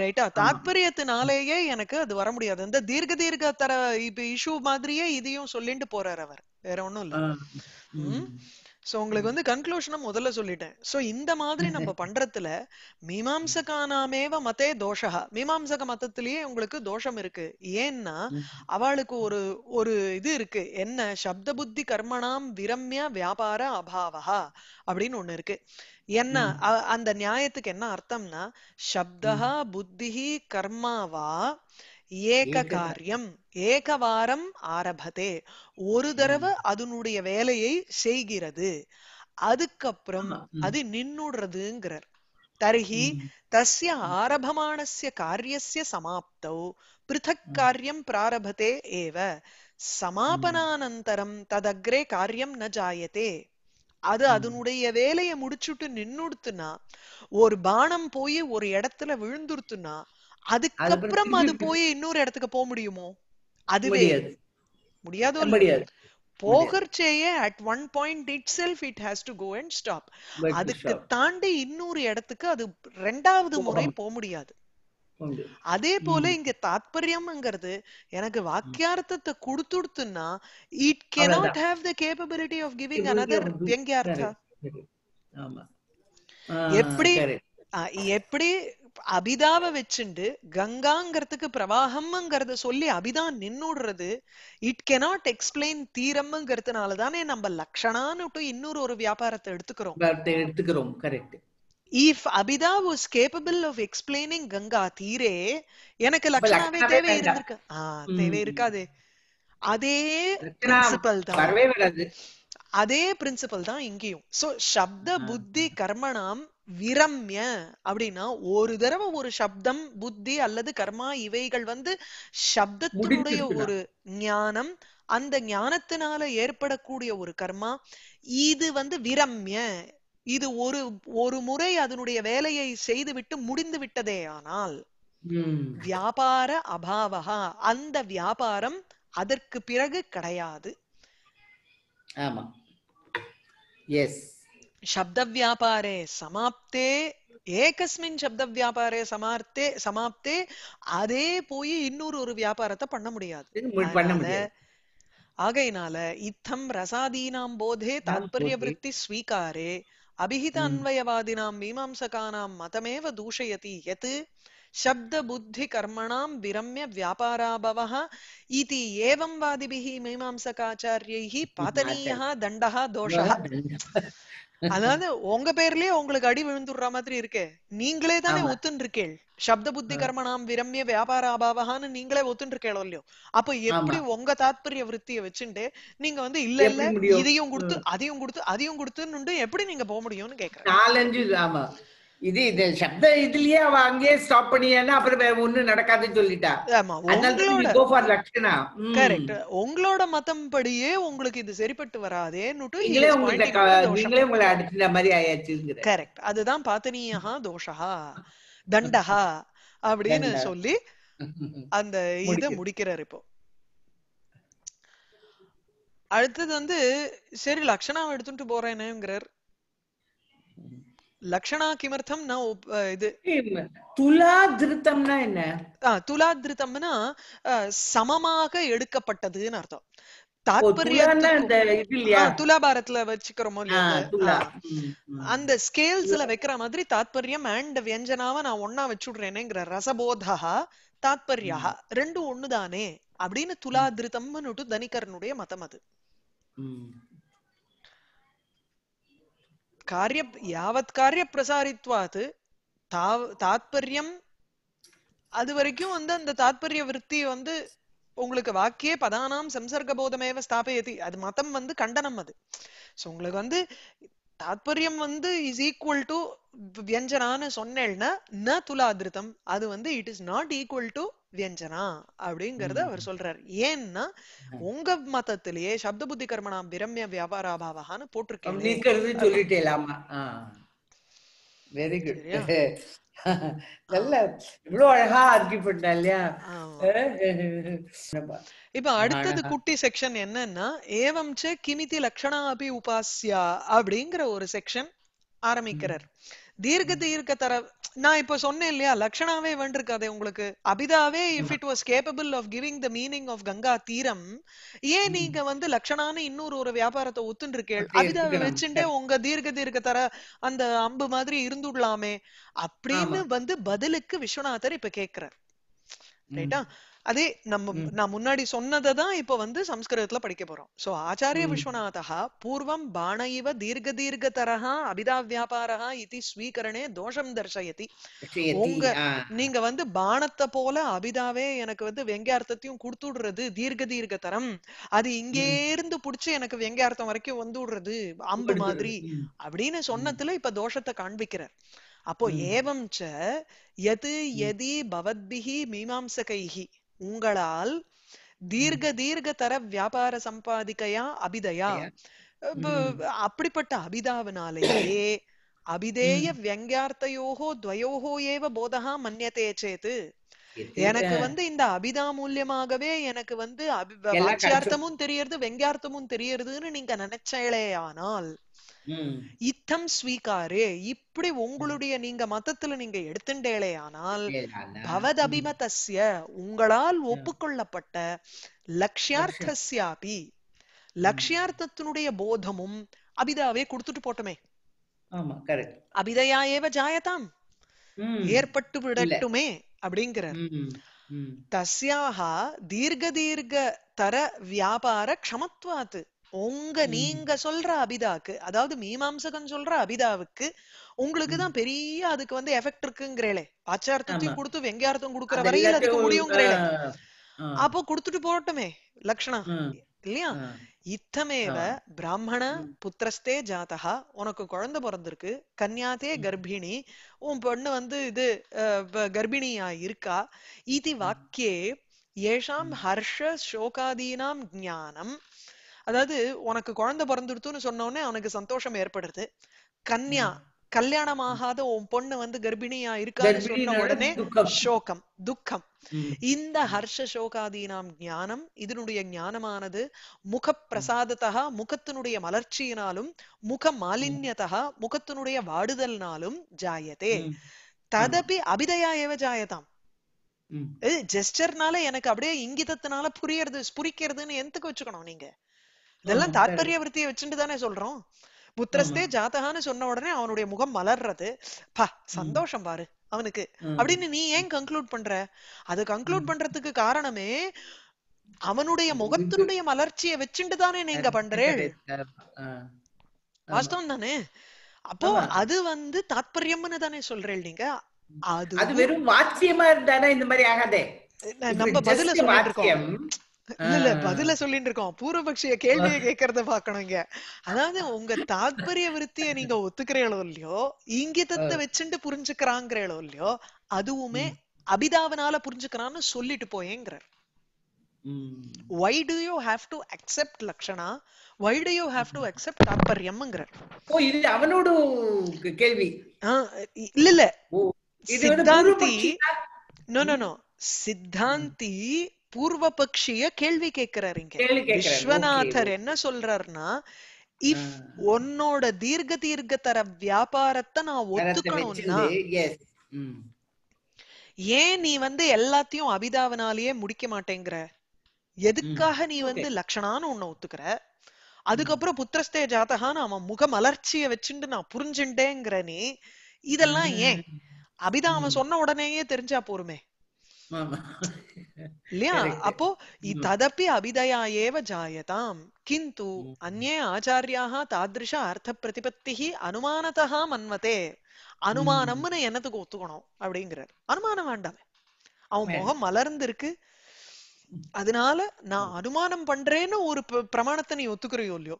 ரைட்டா தாத்பரியத்தினாலேயே எனக்கு அது வர முடியாது இந்த தீர்க்க தீர்க்க தர இப்ப இஷ்யூ மாதிரியே இதையும் சொல்லிட்டு போறாரு அவர் வேற ஒண்ணும் இல்ல சோ உங்களுக்கு வந்து கன்க்ளூஷனை முதல்ல சொல்லிட்டேன் சோ இந்த மாதிரி நம்ம பண்றதுல மீமாம்சகானாமேவ மதே தோஷா மீமாம்சக மதத்திலேயே உங்களுக்கு தோஷம் இருக்கு ஏன்னா அவளுக்கு ஒரு ஒரு இது இருக்கு என்ன சப்த புத்தி கர்மணாம் விரம்ய வியாபார அபாவா அப்படின்னு ஒண்ணு இருக்கு என்ன அந்த நியாயத்துக்கு என்ன அர்த்தம்னா சப்தா புத்தி கர்மாவா ஏக காரியம் ஏகவாரம் ஆரம்பதே ஒரு தடவை அதனுடைய வேலையை செய்கிறது அதுக்கப்புறம் அது நின்னுடுறதுங்கிறார் தர்ஹி தஸ்ய ஆரம்பமானஸ்ய காரியசிய சமாப்தௌ பிருதக் காரியம் பிராரபதே ஏவ சமாபனானந்தரம் ததக்ரே காரியம் ந ஜாயத்தே அது அதனுடைய வேலையை முடிச்சுட்டு நின்னுடுத்துனா ஒரு பானம் போய் ஒரு இடத்துல விழுந்துருத்துனா அதுக்கப்புறம் அது போய் இன்னொரு இடத்துக்கு போக முடியுமோ அதுவே முடியாதோ முடியாது போகர்ச்சேயே at one point itself it has to go and stop அதுக்கு தாண்டி இன்னொரு இடத்துக்கு அது ரெண்டாவது முறை போக முடியாது அதே போல இங்க தாத்பரியம்ங்கிறது எனக்கு வாக்கியார்த்தத்தை கொடுத்துடுத்துன்னா it cannot have the capability of giving another வியங்கியார்த்தா எப்படி எப்படி அபிதாவை வச்சுண்டு கங்காங்கிறதுக்கு பிரவாகம்ங்கிறத சொல்லி அபிதா நின்னுடுறது இட் கெனாட் எக்ஸ்பிளைன் தீரம்ங்கிறதுனால தானே நம்ம லக்ஷணான்னுட்டு இன்னொரு ஒரு வியாபாரத்தை எடுத்துக்கிறோம் எடுத்துக்கிறோம் கரெக்ட் இஃப் அபிதா was capable of explaining Ganga தீரே எனக்கு லக்ஷணாவே தேவை இருந்திருக்கு ஆஹ் தேவை இருக்காது அதே பிரின்சிபல் தான் அதே பிரின்சிபல் தான் இங்கேயும் சோ சப்த புத்தி கர்மணாம் விரம்ய அப்படின்னா ஒரு தடவை ஒரு சப்தம் புத்தி அல்லது கர்மா இவைகள் வந்து சப்தத்தினுடைய ஒரு ஞானம் அந்த ஞானத்தினால ஏற்படக்கூடிய ஒரு கர்மா இது வந்து விரம்ய இது ஒரு ஒரு முறை அதனுடைய வேலையை செய்துவிட்டு முடிந்து விட்டதே ஆனால் வியாபார அபாவகா அந்த வியாபாரம் அதற்கு பிறகு கிடையாது ஆமா எஸ் शब्दव्यापारे समाप्ते ஏகஸ்மின் சப்த வியாபாரே சமார்த்தே சமாப்தே அதே போய் இன்னொரு ஒரு வியாபாரத்தை பண்ண முடியாது ஆகையினால இத்தம் ரசாதீனாம் போதே தாற்பய விற்பி ஸ்வீகாரே அபிஹித அன்வயவாதினாம் மீமாம்சகானாம் மதமேவ தூஷயதி எத் சப்த புத்தி கர்மணாம் விரம்ய ವ್ಯಾಪಾರಾಭವಃ இதி ஏவம் வாதிபிஹி ಮೀಮಾಂಸಕಾಚಾರ್ಯೈಃ ಪಾತನೀಯಃ ದಂಡಃ ದೋಷಃ அதாவது உங்க பேர்லயே உங்களுக்கு அடி விழுந்துடுற மாதிரி இருக்கே நீங்களே தானே ஒத்துன்னு இருக்கேள் சப்த புத்தி கர்ம நாம் விரம்ய வியாபார அபாவகான்னு நீங்களே ஒத்துன்னு இருக்கேளோ இல்லையோ அப்ப எப்படி உங்க தாத்பரிய விருத்திய வச்சுட்டு நீங்க வந்து இல்ல இல்ல இதையும் கொடுத்து அதையும் கொடுத்து அதையும் கொடுத்துன்னு எப்படி நீங்க போக முடியும்னு கேக்குறேன் இது இந்த சப்த இதுலயே அவ அங்கேயே ஸ்டாப் பண்ணியானா அப்புறம் ஒண்ணு நடக்காதுன்னு சொல்லிட்டா கரெக்ட் உங்களோட மதம் படியே உங்களுக்கு இது சரிப்பட்டு வராதே நீங்களே உங்களை அடிச்சுட்ட மாதிரி ஆயாச்சு கரெக்ட் அதுதான் பாத்தனியா தோஷா தண்டஹா அப்படின்னு சொல்லி அந்த இத முடிக்கிறார் இப்போ அடுத்தது வந்து சரி லக்ஷணாவை எடுத்துட்டு போறேனேங்கிறார் லக்ஷணா கிமர்த்தம் நான் இது துலாதிருத்தம்னா என்ன துலாதிருத்தம்னா சமமாக எடுக்கப்பட்டதுன்னு அர்த்தம் துலாபாரத்துல வச்சுக்கிறோமோ அந்த ஸ்கேல்ஸ்ல வைக்கிற மாதிரி தாத்பரியம் அண்ட் வியஞ்சனாவ நான் ஒன்னா வச்சுடுறேனேங்கிற ரசபோதா தாத்பரியா ரெண்டும் ஒண்ணுதானே அப்படின்னு துலாதிருத்தம்னுட்டு தனிகரனுடைய மதம் அது யாவத் காரிய பிரசாரித்வாது தாத்பரியம் அது வரைக்கும் வந்து அந்த தாத்பரிய விற்பி வந்து உங்களுக்கு வாக்கியே பதானாம் சம்சர்க்க போதமேவ ஸ்தாபயதி அது மதம் வந்து கண்டனம் அது ஸோ உங்களுக்கு வந்து தாத்பரியம் வந்து இஸ் ஈக்குவல் டு வியஞ்சனான்னு சொன்னேன்னா ந துலாதிருத்தம் அது வந்து it is not equal to வியஞ்சனா அப்படிங்கறத அவர் சொல்றாரு ஏன்னா உங்க மதத்திலேயே சப்த புத்தி கர்மனா பிரம்ய வியாபாரா பாவகான்னு போட்டிருக்கேன் சொல்லிட்டேலாமா வெரி குட் நல்ல இவ்வளவு அழகா ஆர்கியூ பண்ணா இல்லையா இப்ப அடுத்தது குட்டி செக்ஷன் என்னன்னா ஏவம் ச கிமிதி லட்சணா அபி உபாசியா அப்படிங்கிற ஒரு செக்ஷன் ஆரம்பிக்கிறார் தீர்க்க தீர்க்க தர நான் இப்ப சொன்னேன் இல்லையா லக்ஷணாவே வேண்டிருக்காதே உங்களுக்கு அபிதாவே if it was capable of giving the meaning of Ganga தீரம் ஏன் நீங்க வந்து லக்ஷணான இன்னொரு ஒரு வியாபாரத்தை ஒத்துன்னு அபிதாவை வச்சுட்டே உங்க தீர்க்க தீர்க்க தர அந்த அம்பு மாதிரி இருந்துடலாமே அப்படின்னு வந்து பதிலுக்கு விஸ்வநாதர் இப்ப கேக்குறார் ரைட்டா அதே நம்ம நான் முன்னாடி சொன்னதை தான் இப்ப வந்து சம்ஸ்கிருதத்துல படிக்க போறோம் சோ ஆச்சாரிய விஸ்வநாதா பூர்வம் பாண இவ தீர்க்க தீர்க்க தரஹா அபிதா வியாபாரா இது ஸ்வீகரணே தோஷம் தர்ஷயதி உங்க நீங்க வந்து பானத்தை போல அபிதாவே எனக்கு வந்து வெங்கார்த்தத்தையும் கொடுத்துடுறது தீர்க்க தீர்க்க தரம் அது இங்கே இருந்து புடிச்சு எனக்கு வெங்கார்த்தம் வரைக்கும் வந்து விடுறது அம்பு மாதிரி அப்படின்னு சொன்னதுல இப்ப தோஷத்தை காண்பிக்கிறார் அப்போ ஏவம் ச எது எதி பவத்பிஹி மீமாம்சகைஹி உங்களால் தீர்க்க தீர்க்க தர வியாபார சம்பாதிக்கையா அபிதயா அப்படிப்பட்ட அபிதாவினாலேயே அபிதேய வியங்கார்த்தையோகோ துவயோகோ ஏவ போதகா மன்னியதே சேத்து எனக்கு வந்து இந்த அபிதா மூலியமாகவே எனக்கு வந்து வாட்சியார்த்தமும் தெரியறது வெங்கியார்த்தமும் தெரியறதுன்னு நீங்க நினைச்சாலே ஆனால் இத்தம் ஸ்வீகாரே இப்படி உங்களுடைய நீங்க மதத்துல நீங்க எடுத்துட்டேளே ஆனால் பவத் அபிமதஸ்ய உங்களால் ஒப்புக்கொள்ளப்பட்ட லட்சியார்த்தஸ்யாபி லட்சியார்த்தத்தினுடைய போதமும் அபிதாவே கொடுத்துட்டு போட்டமே அபிதையா ஏவ ஜாயதாம் ஏற்பட்டு விடட்டுமே அப்படிங்கிற தஸ்யாஹா தீர்க்க தீர்க்க தர வியாபார க்ஷமத்வாத்து உங்க நீங்க சொல்ற அபிதாக்கு அதாவது மீமாம்சகன் சொல்ற அபிதாவுக்கு உங்களுக்கு தான் பெரிய அதுக்கு வந்து எஃபெக்ட் இருக்குங்கிறே ஆச்சார்த்தத்தையும் கொடுத்து வெங்காரத்தையும் கொடுக்கற வரையில அதுக்கு முடியுங்கிறேளே அப்போ கொடுத்துட்டு போட்டுமே லக்ஷணா இல்லையா இத்தமேவ பிராமண புத்திரஸ்தே ஜாதகா உனக்கு குழந்தை பிறந்திருக்கு கன்யாதே கர்ப்பிணி உன் பொண்ணு வந்து இது கர்ப்பிணியா இருக்கா இது வாக்கியே ஏஷாம் ஹர்ஷ சோகாதீனாம் ஞானம் அதாவது உனக்கு குழந்தை பிறந்துடுத்துன்னு சொன்னோடனே அவனுக்கு சந்தோஷம் ஏற்படுது கன்யா கல்யாணமாகாத உன் பொண்ணு வந்து கர்ப்பிணியா இருக்கான்னு சொன்ன உடனே சோகம் துக்கம் இந்த ஹர்ஷ சோகாதீனாம் ஞானம் இதனுடைய ஞானமானது முக பிரசாதத்தா முகத்தினுடைய மலர்ச்சியினாலும் முக மாலின்யதா முகத்தினுடைய வாடுதல்னாலும் ஜாயதே ததபி அபிதயா ஏவ ஜாயதாம் ஜெஸ்டர்னால எனக்கு அப்படியே இங்கிதத்தினால புரியறது புரிக்கிறதுன்னு எந்தக்கு வச்சுக்கணும் நீங்க இதெல்லாம் தாற்பரிய விருத்தியை வச்சுட்டு தானே சொல்றோம் புத்திரஸ்தே ஜாதகான்னு சொன்ன உடனே அவனுடைய முகம் மலர்றது பா சந்தோஷம் பாரு அவனுக்கு அப்படின்னு நீ ஏன் கன்க்ளூட் பண்ற அது கன்க்ளூட் பண்றதுக்கு காரணமே அவனுடைய முகத்தினுடைய மலர்ச்சியை வச்சுட்டு தானே நீங்க பண்றேன் வாஸ்தவம் தானே அப்போ அது வந்து தாத்பரியம்னு தானே சொல்றேன் நீங்க அது வெறும் வாட்சியமா இருந்தானே இந்த மாதிரி ஆகாதே நம்ம பதில சொல்லிட்டு இருக்கோம் இல்ல இல்ல பதில சொல்லிட்டு இருக்கோம் பூர்வபக்ஷிய கேள்வியை கேக்குறத பாக்கணும் இங்க அதாவது உங்க தாத்பரிய விருத்திய நீங்க ஒத்துக்கிற அளவுலயோ இங்கிதத்தை வச்சுட்டு புரிஞ்சுக்கிறாங்கிற இல்லையோ அதுவுமே அபிதாவனால புரிஞ்சுக்கிறான்னு சொல்லிட்டு போயேங்கிற why do you have to accept லக்ஷனா why do you have to accept தாத்பரியம்ங்கிற ஓ இது அவனோட கேள்வி இல்ல இல்ல சித்தாந்தி நோ நோ நோ சித்தாந்தி பூர்வ பக்ஷிய கேள்வி கேட்கிறாரு இங்க விஸ்வநாதர் என்ன சொல்றாருன்னா இஃப் உன்னோட தீர்க்க தீர்க்க தர வியாபாரத்தை நான் ஒத்துக்கணும்னா ஏன் நீ வந்து எல்லாத்தையும் அபிதாவனாலேயே முடிக்க மாட்டேங்கிற எதுக்காக நீ வந்து லட்சணான்னு ஒண்ணு ஒத்துக்கிற அதுக்கப்புறம் புத்திரஸ்தே ஜாதகான்னு அவன் முக மலர்ச்சிய வச்சுட்டு நான் புரிஞ்சுட்டேங்கிற நீ இதெல்லாம் ஏன் அபிதா அவன் சொன்ன உடனேயே தெரிஞ்சா போருமே இல்லையா அப்போ ததப்பி அபிதயா ஏவ ஜாயதாம் கிந்து அந்நே ஆச்சாரியாக தாதிருஷ அர்த்த பிரதிபத்தி அனுமானத்தா மன்வத்தே அனுமானம்னு என்னத்துக்கு ஒத்துக்கணும் அப்படிங்கிறார் அனுமானம் வேண்டாம் அவன் முகம் மலர்ந்து இருக்கு அதனால நான் அனுமானம் பண்றேன்னு ஒரு பிரமாணத்தை நீ ஒத்துக்கிறியோ இல்லையோ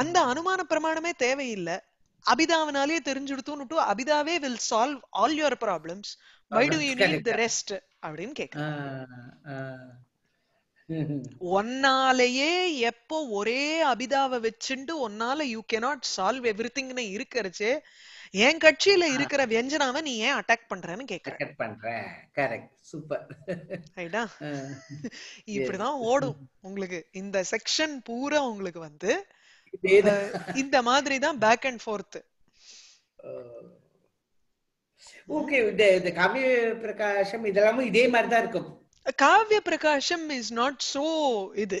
அந்த அனுமான பிரமாணமே தேவையில்லை அபிதாவனாலே தெரிஞ்சுடுத்துன்னு அபிதாவே will solve all your problems why do you need the rest அப்படின்னு கேக்குறாங்க ஒன்னாலேயே எப்போ ஒரே அபிதாவ வச்சுட்டு ஒன்னால யூ கேனாட் சால்வ் எவ்ரி திங்னு இருக்கிறச்சு என் கட்சியில இருக்கிற வெஞ்சனாவை நீ ஏன் அட்டாக் பண்றன்னு கேக்குற பண்றேன் கரெக்ட் சூப்பர் இப்படிதான் ஓடும் உங்களுக்கு இந்த செக்ஷன் பூரா உங்களுக்கு வந்து இந்த மாதிரி தான் பேக் அண்ட் ஃபோர்த் ஓகே இந்த காவிய பிரகாஷம் இதெல்லாம் இதே மாதிரி தான் இருக்கும் காவிய பிரகாஷம் இஸ் நாட் சோ இது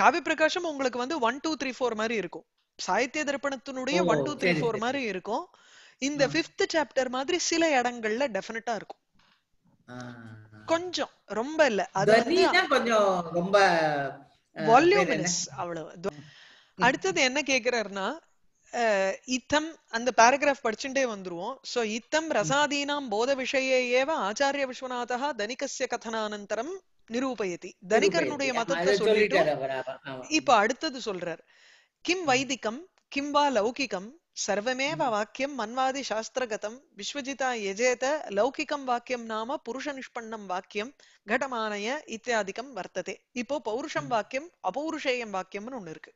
காவிய பிரகாஷம் உங்களுக்கு வந்து ஒன் டூ த்ரீ ஃபோர் மாதிரி இருக்கும் சாகித்ய தர்ப்பணத்தினுடைய ஒன் டூ த்ரீ ஃபோர் மாதிரி இருக்கும் இந்த ஃபிஃப்த் சாப்டர் மாதிரி சில இடங்கள்ல டெஃபினட்டா இருக்கும் கொஞ்சம் ரொம்ப இல்ல அது கொஞ்சம் ரொம்ப வால்யூமினஸ் அவ்வளவு அடுத்தது என்ன கேக்குறாருன்னா இத்தம் அந்த பேராகிராஃப் படிச்சுட்டே வந்துருவோம் சோ இத்தம் ரசாதீனாம் போத விஷயே ஏவ ஆச்சாரிய விஸ்வநாதா தனிகசிய கதனானந்தரம் நிரூபயதி தனிகரனுடைய மதத்தை சொல்லிட்டு இப்ப அடுத்தது சொல்றார் கிம் வைதிகம் கிம் வா லௌகிகம் சர்வமேவ வாக்கியம் மன்வாதி சாஸ்திரகதம் விஸ்வஜிதா எஜேத லௌகிகம் வாக்கியம் நாம புருஷ நிஷ்பண்ணம் வாக்கியம் கடமானய இத்தியாதிக்கம் வர்த்ததே இப்போ பௌருஷம் வாக்கியம் அபௌருஷேயம் வாக்கியம்னு ஒண்ணு இருக்கு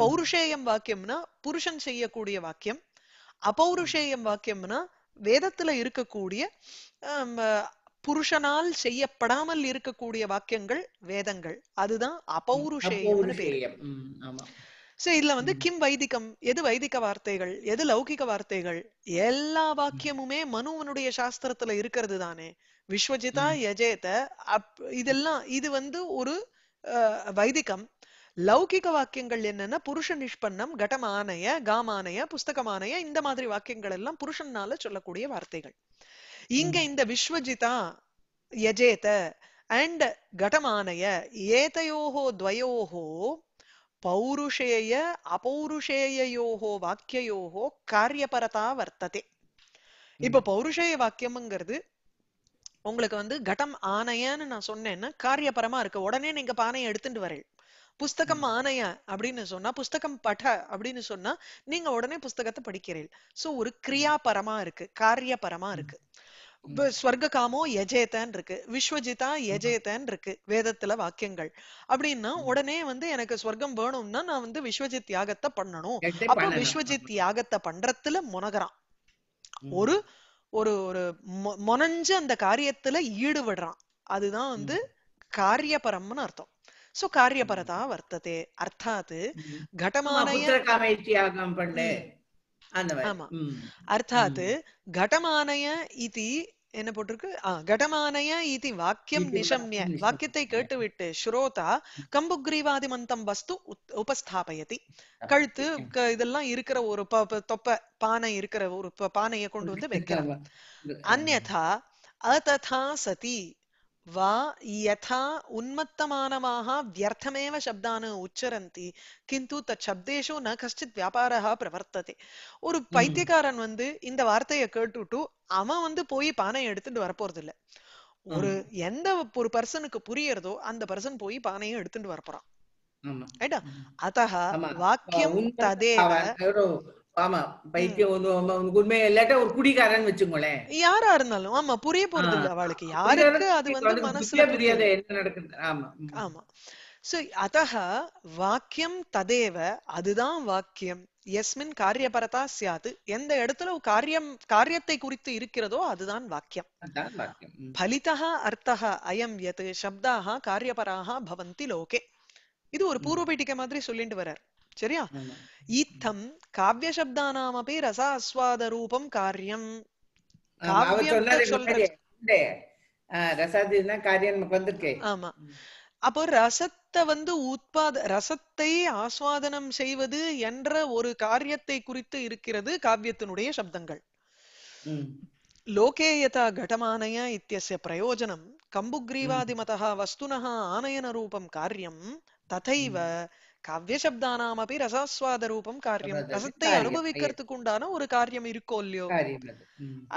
பௌருஷேயம் வாக்கியம்னா புருஷன் செய்யக்கூடிய வாக்கியம் அபௌருஷேயம் வாக்கியம்னா வேதத்துல இருக்கக்கூடிய புருஷனால் செய்யப்படாமல் இருக்கக்கூடிய வாக்கியங்கள் வேதங்கள் அதுதான் அபௌருஷேயம்னு சோ இதுல வந்து கிம் வைதிகம் எது வைதிக வார்த்தைகள் எது லௌகிக வார்த்தைகள் எல்லா வாக்கியமுமே மனுவனுடைய சாஸ்திரத்துல இருக்கிறது தானே விஸ்வஜிதா யஜேத இதெல்லாம் இது வந்து ஒரு வைதிகம் லௌகிக வாக்கியங்கள் என்னன்னா புருஷ நிஷ்பண்ணம் கடமானய காமானய புஸ்தகமானய இந்த மாதிரி வாக்கியங்கள் எல்லாம் புருஷன்னால சொல்லக்கூடிய வார்த்தைகள் இங்க இந்த விஸ்வஜிதா யஜேத அண்ட் கடமானய ஏதையோஹோ துவயோஹோ பௌருஷேய அபௌருஷேயோஹோ வாக்கியோஹோ காரியபரதா வர்த்ததே இப்ப பௌருஷேய வாக்கியம்ங்கிறது உங்களுக்கு வந்து கடம் ஆனையன்னு நான் சொன்னேன்னா காரியபரமா இருக்கு உடனே நீங்க பானையை எடுத்துட்டு வரேன் புஸ்தகம் ஆனைய அப்படின்னு சொன்னா புஸ்தகம் பட அப்படின்னு சொன்னா நீங்க உடனே புஸ்தகத்தை படிக்கிறீர்கள் சோ ஒரு கிரியாபரமா இருக்கு காரியபரமா இருக்கு ஸ்வர்காமோ எஜேதன் இருக்கு விஸ்வஜிதா எஜேதன் இருக்கு வேதத்துல வாக்கியங்கள் அப்படின்னா உடனே வந்து எனக்கு ஸ்வர்க்கம் வேணும்னா நான் வந்து விஸ்வஜித் யாகத்தை பண்ணணும் அப்ப விஸ்வஜித் யாகத்தை பண்றதுல முனகிறான் ஒரு ஒரு ஒரு மொனஞ்சு அந்த காரியத்துல ஈடுபடுறான் அதுதான் வந்து காரியபரம்னு அர்த்தம் सो कार्यपरता वर्तते अर्थात् घटमानय ஆமா அர்த்தாத் கடமானய இது என்ன போட்டிருக்கு கடமானய இது வாக்கியம் நிஷம்ய வாக்கியத்தை கேட்டுவிட்டு ஸ்ரோதா கம்புக்ரீவாதி மந்தம் வஸ்து உபஸ்தாபயதி கழுத்து இதெல்லாம் இருக்கிற ஒரு தொப்ப பானை இருக்கிற ஒரு பானையை கொண்டு வந்து வைக்கிறார் அந்நதா அததா சதி வா யதா உன்மத்தமானவாக வியர்த்தமேவ शब्दान् உச்சரந்தி கிந்து தத் சப்தேஷோ ந கஷ்டித் வியாபாரா பிரவர்த்ததே ஒரு பைத்தியக்காரன் வந்து இந்த வார்த்தையை கேட்டுட்டு அவன் வந்து போய் பானை எடுத்துட்டு வரப்போறது இல்ல ஒரு எந்த ஒரு பர்சனுக்கு புரியறதோ அந்த பர்சன் போய் பானையை எடுத்துட்டு வரப்போறான் ரைட்டா வாக்கியம் ததேவ ஆமா பைத்தியம் வந்து உண்மை ஒரு குடிகாரன் வச்சுங்களேன் யாரா இருந்தாலும் ஆமா புரிய போறது இல்ல அவளுக்கு யாருக்கு அது வந்து மனசுல புரியாத என்ன நடக்குது ஆமா ஆமா சோ அதஹ வாக்கியம் ததேவ அதுதான் வாக்கியம் எஸ்மின் காரியபரதா சியாது எந்த இடத்துல காரியம் காரியத்தை குறித்து இருக்கிறதோ அதுதான் வாக்கியம் பலிதா அர்த்தா அயம் யத் சப்தாக காரியபராக பவந்தி லோகே இது ஒரு பூர்வபீட்டிகை மாதிரி சொல்லிட்டு வர்றார் சரியா ஈத்தம் காவிய சப்தானாமப்பி ரசாஸ்வாத ரூபம் காரியம் அப்போ ரசத்தை வந்து உட்பாத ரசத்தை ஆஸ்வாதனம் செய்வது என்ற ஒரு காரியத்தை குறித்து இருக்கிறது காவியத்தினுடைய சப்தங்கள் லோகேயதா கடமானய இத்தியஸ்ய பிரயோஜனம் கம்புக்ரீவாதிமதா வஸ்துனஹ ஆனயன ரூபம் காரியம் ததைவ ரசாஸ்வாத ரூபம் காரியம் ரசத்தை அனுபவிக்கிறதுக்கு உண்டான ஒரு காரியம் இருக்கோ இல்லையோ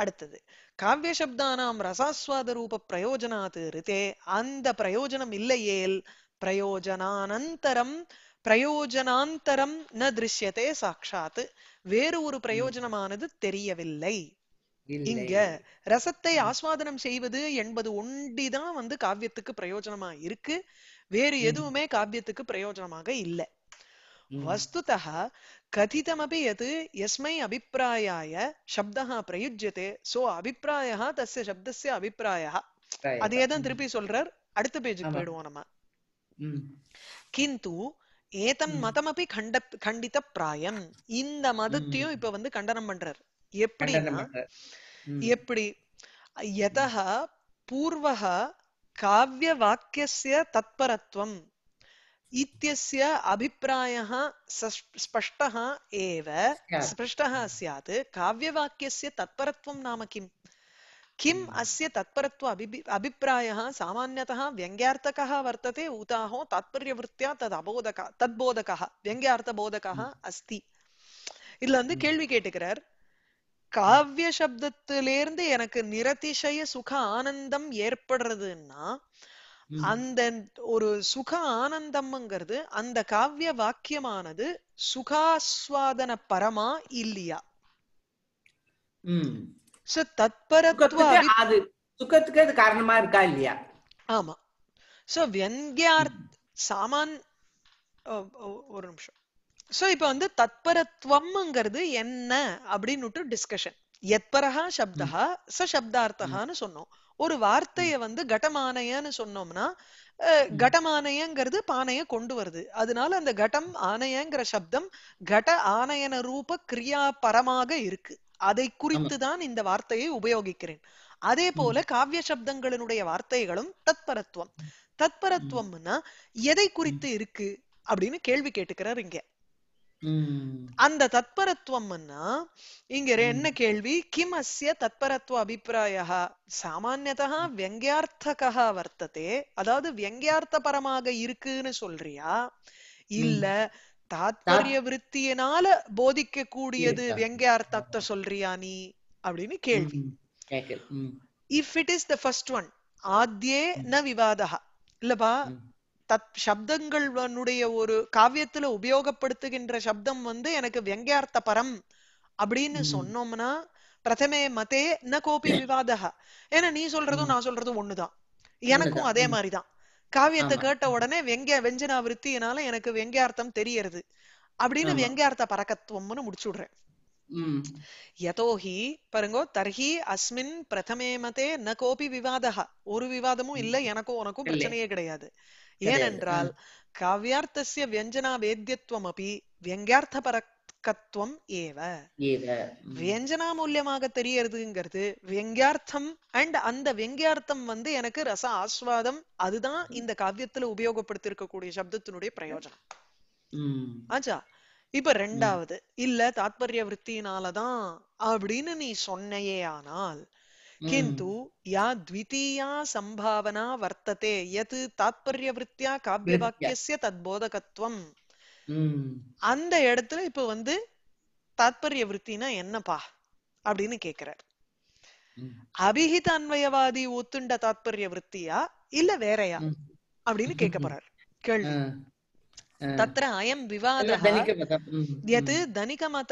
அடுத்தது காவியசப்தானாம் ரசாஸ்வாத ரூப பிரயோஜனாத்து ரித்தே அந்த பிரயோஜனம் இல்லையேல் பிரயோஜனானந்தரம் பிரயோஜனாந்தரம் ந திருஷ்யத்தே சாட்சாத்து வேறு ஒரு பிரயோஜனமானது தெரியவில்லை இங்க ரசத்தை ஆஸ்வாதனம் செய்வது என்பது ஒண்டிதான் வந்து காவியத்துக்கு பிரயோஜனமா இருக்கு வேறு எதுவுமே காவியத்துக்கு பிரயோஜனமாக இல்லை வஸ்துதः कथितमपि यत् यस्मै अभिप्रायाय शब्दः प्रयुज्यते சோ अभिप्रायः तस्य शब्दस्य अभिप्रायः அதேதான் திருப்பி சொல்றார் அடுத்த பேஜுக்கு போயிடுவோம் நம்ம கிந்து ஏதம் மதமபி கண்ட கண்டித பிராயம் இந்த மதத்தையும் இப்ப வந்து கண்டனம் பண்றார் எப்படின்னா எப்படி எதா பூர்வக काव्यवाक्यस्य तत्परत्वम् इत्यस्य अभिप्रायः स्पष्टः एव स्पष्टः स्यात् काव्यवाक्यस्य तत्परत्वं नाम किम् किम् अस्य तत्परत्व अभि अभिप्रायः सामान्यतः व्यङ्ग्यार्थकः वर्तते उताहो तात्पर्यवृत्त्या तद् अबोधक तद्बोधकः व्यङ्ग्यार्थबोधकः अस्ति இதுல வந்து கேள்வி கேட்டுக்கிறார் காவிய சப்தத்திலேருந்து எனக்கு நிரதிசய சுக ஆனந்தம் ஏற்படுறதுன்னா அந்த ஒரு சுக ஆனந்தம்ங்கிறது அந்த காவிய வாக்கியமானது சுகாஸ்வாதன பரமா இல்லையா சுகத்துக்கு காரணமா இருக்கா இல்லையா ஆமா சோ சாமான் ஒரு நிமிஷம் சோ இப்போ வந்து தத்பரத்துவம்ங்கிறது என்ன அப்படின்னு டிஸ்கஷன் எத்பரஹா சப்தா ச சப்தார்த்தகான்னு சொன்னோம் ஒரு வார்த்தைய வந்து கட்டமானையன்னு சொன்னோம்னா கடமானையங்கிறது பானைய கொண்டு வருது அதனால அந்த கட்டம் ஆனையங்கிற சப்தம் கட ஆனையன ரூப கிரியா பரமாக இருக்கு அதை குறித்து தான் இந்த வார்த்தையை உபயோகிக்கிறேன் அதே போல காவிய சப்தங்களினுடைய வார்த்தைகளும் தத்பரத்துவம் தத்பரத்துவம்னா எதை குறித்து இருக்கு அப்படின்னு கேள்வி கேட்டுக்கிறார் இங்க அந்த தத்பரத்துவம் இங்க என்ன கேள்வி கிம் அசிய தத்பரத்துவ அபிப்பிராய சாமானியதா வியங்கியார்த்தகா வர்த்ததே அதாவது பரமாக இருக்குன்னு சொல்றியா இல்ல தாத்பரிய விருத்தியினால போதிக்க கூடியது வியங்கியார்த்தத்தை சொல்றியா நீ அப்படின்னு கேள்வி if it is the first one ஆத்யே ந விவாதா இல்லப்பா தத் சப்தங்களுடைய ஒரு காவியத்துல உபயோகப்படுத்துகின்ற சப்தம் வந்து எனக்கு வெங்கையார்த்த பரம் அப்படின்னு சொன்னோம்னா பிரதமே மதே ந கோபி விவாதகா ஏன்னா நீ சொல்றதும் நான் சொல்றதும் ஒண்ணுதான் எனக்கும் அதே மாதிரிதான் காவியத்தை கேட்ட உடனே வெங்க வெஞ்சனா விருத்தினால எனக்கு வெங்கையார்த்தம் தெரியறது அப்படின்னு வெங்கையார்த்த பறக்கத்துவம்னு முடிச்சுடுறேன் யதோஹி பாருங்கோ தர்ஹி அஸ்மின் பிரதமே மதே ந கோபி விவாதா ஒரு விவாதமும் இல்ல எனக்கும் உனக்கும் பிரச்சனையே கிடையாது ஏனென்றால் காவியார்த்தசிய வியஞ்சனா வேத்தியத்துவம் அப்படி வியங்கியார்த்த பரக்கத்துவம் ஏவ வியஞ்சனா மூலியமாக தெரியறதுங்கிறது வியங்கியார்த்தம் அண்ட் அந்த வியங்கியார்த்தம் வந்து எனக்கு ரச ஆஸ்வாதம் அதுதான் இந்த காவியத்துல உபயோகப்படுத்தி இருக்கக்கூடிய சப்தத்தினுடைய பிரயோஜனம் ஆச்சா இப்ப ரெண்டாவது இல்ல தாத்பரிய விற்த்தியினாலதான் அப்படின்னு நீ சொன்னையே ஆனால் கிந்து யா த்விதீயா சம்பாவனா வர்த்ததே யத் தாத்பரிய விருத்தியா காவிய வாக்கியசிய தத்போதகத்துவம் அந்த இடத்துல இப்ப வந்து தாத்பரிய விருத்தினா என்னப்பா அப்படின்னு கேக்குறார் அபிஹித அன்வயவாதி ஒத்துண்ட தாத்பரிய விருத்தியா இல்ல வேறையா அப்படின்னு கேட்க போறார் கேள்வி तत्र अयं विवादः यत् धनिकमत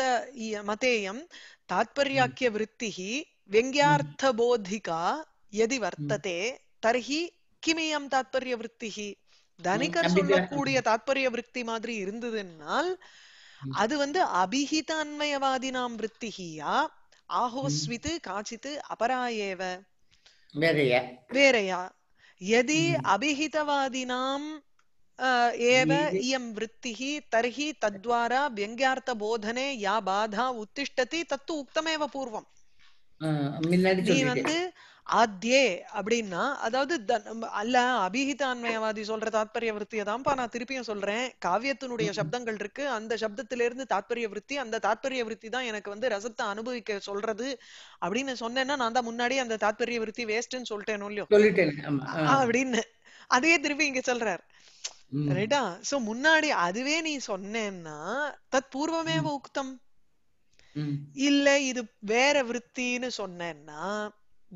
मतेयं तात्पर्याख्यवृत्तिः व्यङ्ग्यार्थबोधिका यदि வர்த்ததே தர்ஹி கிமியம் தாத்பரிய விற்த்தி தனிகர் சொல்லக்கூடிய தாத்பரிய விற்த்தி மாதிரி இருந்ததுன்னால் அது வந்து அபிஹித அன்மயவாதி நாம் விற்த்திஹியா ஆஹோஸ்வித்து காச்சித்து அபராயேவ வேறையா எதி அபிஹிதவாதி நாம் ஏவ இயம் इयं वृत्तिः தத்வாரா तद्वारा व्यङ्ग्यार्थबोधने யா பாதா உத்திஷ்டதி தத்து उक्तमेव பூர்வம் நீ வந்து ஆத்தியே அப்படின்னா அதாவது அல்ல அபிஹிதான்மயவாதி சொல்ற தாத்பரிய விற்த்தியை தான்ப்பா நான் திருப்பியும் சொல்றேன் காவியத்தினுடைய சப்தங்கள் இருக்கு அந்த சப்தத்திலிருந்து தாத்பரிய விருத்தி அந்த தாத்பரிய விற்த்தி தான் எனக்கு வந்து ரசத்தை அனுபவிக்க சொல்றது அப்படின்னு சொன்னேன்னா நான் தான் முன்னாடி அந்த தாத்பரிய விருத்தி வேஸ்ட்னு சொல்லிட்டேன் இல்லையோ அப்படின்னு அதையே திருப்பி இங்க சொல்றாரு ரைட்டா சோ முன்னாடி அதுவே நீ சொன்னேன்னா தத் பூர்வமே உக்தம் இல்ல இது வேற விற்த்தின்னு சொன்னேன்னா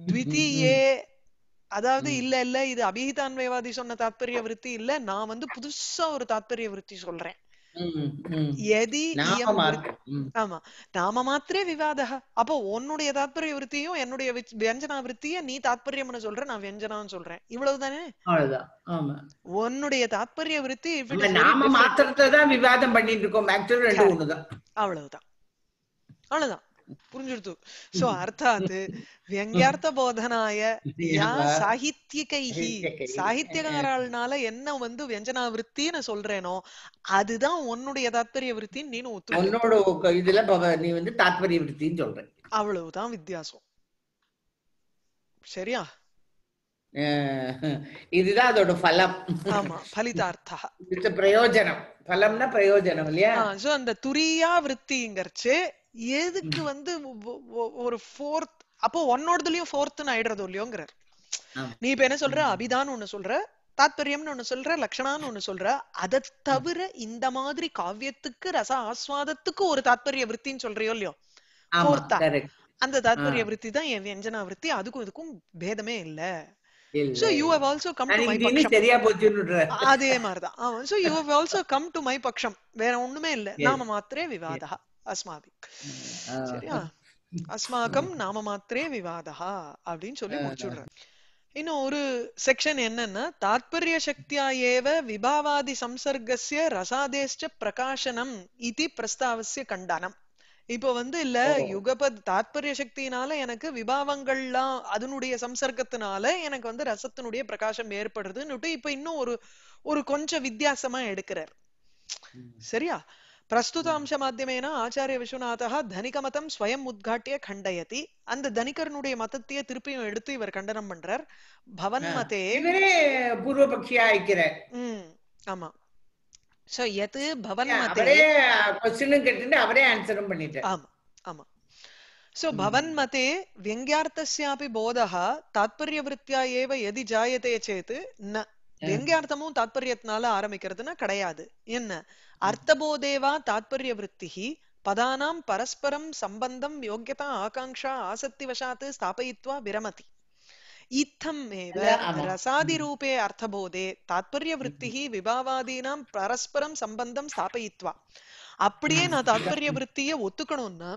த்விதீயே அதாவது இல்ல இல்ல இது அபிஹிதான்மைவாதி சொன்ன தாத்பரிய விருத்தி இல்ல நான் வந்து புதுசா ஒரு தாத்பரிய விருத்தி சொல்றேன் எதி ஆமா நாம மாத்திரே விவாதம் அப்போ உன்னுடைய தாத்பரிய விருத்தியும் என்னுடைய வியஞ்சனா விருத்திய நீ தாத்பரியம்னு சொல்ற நான் வியஞ்சனான்னு சொல்றேன் இவ்வளவுதானே உன்னுடைய தாத்பரிய விருத்தி நாம மாத்திரத்தை தான் விவாதம் பண்ணிட்டு இருக்கோம் அவ்வளவுதான் அவ்வளவுதான் புரிஞ்சுடுத்து சோ அர்த்தாத் வியங்கியார்த்த போதனாய ಯಾ சாகித்யிகைஹி சாகித்யகாரால்னால என்ன வந்து வியஞ்சனா விருத்தின்னு சொல்றேனோ அதுதான் உன்னுடைய தாத்பரிய விருத்தின்னு நீ உன்னோட இதுல நீ வந்து தாத்பரிய விருத்தின்னு சொல்ற அவ்வளவுதான் வித்தியாசம் சரியா இதுதான் அதோட பலம் ஆமா பலிதார்த்தா பிரயோஜனம் பலம்னா பிரயோஜனம் இல்லையா சோ அந்த துரியா விருத்திங்கிறச்சு எதுக்கு வந்து ஒரு ஃபோர்த் அப்போ ஒன்னோடதுலயும் ஃபோர்த்னு ஆயிடுறது இல்லையோங்கிறார் நீ இப்ப என்ன சொல்ற அபிதான் ஒண்ணு சொல்ற தாத்பரியம்னு ஒண்ணு சொல்ற லக்ஷணான்னு ஒண்ணு சொல்ற அதை தவிர இந்த மாதிரி காவியத்துக்கு ரச ஆஸ்வாதத்துக்கு ஒரு தாத்பரிய விற்த்தின்னு சொல்றியோ இல்லையோ ஃபோர்த்தா அந்த தாத்பரிய விற்த்தி தான் என் வியஞ்சனா விற்த்தி அதுக்கும் இதுக்கும் பேதமே இல்ல so you have also come to my பக்ஷம் அதே மாதிரி தான் so you have also come to my பக்ஷம் வேற ஒண்ணுமே இல்ல நாம மாத்திரே விவாதம் अस्माभिः சரியா அஸ்மாக்கம் நாம மாத்திரே விவாதா அப்படின்னு சொல்லி முடிச்சுடுறேன் இன்னும் ஒரு செக்ஷன் என்னன்னா தாத்பரிய சக்தியா ஏவ விபாவாதி சம்சர்கசிய ரசாதேஷ்ட பிரகாசனம் இது பிரஸ்தாவசிய கண்டானம் இப்போ வந்து இல்ல யுகபத் தாத்பரிய சக்தியினால எனக்கு விபாவங்கள்லாம் அதனுடைய சம்சர்க்கத்தினால எனக்கு வந்து ரசத்தினுடைய பிரகாசம் ஏற்படுறதுன்னுட்டு இப்ப இன்னும் ஒரு ஒரு கொஞ்சம் வித்தியாசமா எடுக்கிறார் சரியா பிரஸ்துத அம்ச ಮಾಧ್ಯಮೇನ ஆச்சாரிய விஸ்வநாதா தனிக மதம் ஸ்வயம் உத்காட்டிய கண்டயதி அந்த தனிகரனுடைய மதத்தையே திருப்பியும் எடுத்து இவர் கண்டனம் பண்றார் பவன் மதே பூர்வபக்ஷியா இருக்கிறார் உம் ஆமா சோ எது பவன் மதே அவரே கொஸ்டினும் கேட்டு அவரே ஆன்சரும் பண்ணிட்டு ஆமா ஆமா सो भवन्मते व्यङ्ग्यार्थस्यापि बोधः तात्पर्यवृत्त्या एव यदि जायते चेत् न அர்த்தமும் தாத்பரியத்தினால ஆரம்பிக்கிறதுனா கிடையாது என்ன அர்த்தபோதேவா தாத்பரிய விற்த்திகி பதானாம் பரஸ்பரம் சம்பந்தம் யோகியதா ஆகாங்ஷா ஆசக்தி வசாத்து ஸ்தாபயித்வா விரமதி இத்தம் ஏவ அர்த்தபோதே தாத்பரிய விற்த்திகி விபாவாதீனாம் பரஸ்பரம் சம்பந்தம் ஸ்தாபயித்வா அப்படியே நான் தாத்பரிய விற்த்திய ஒத்துக்கணும்னா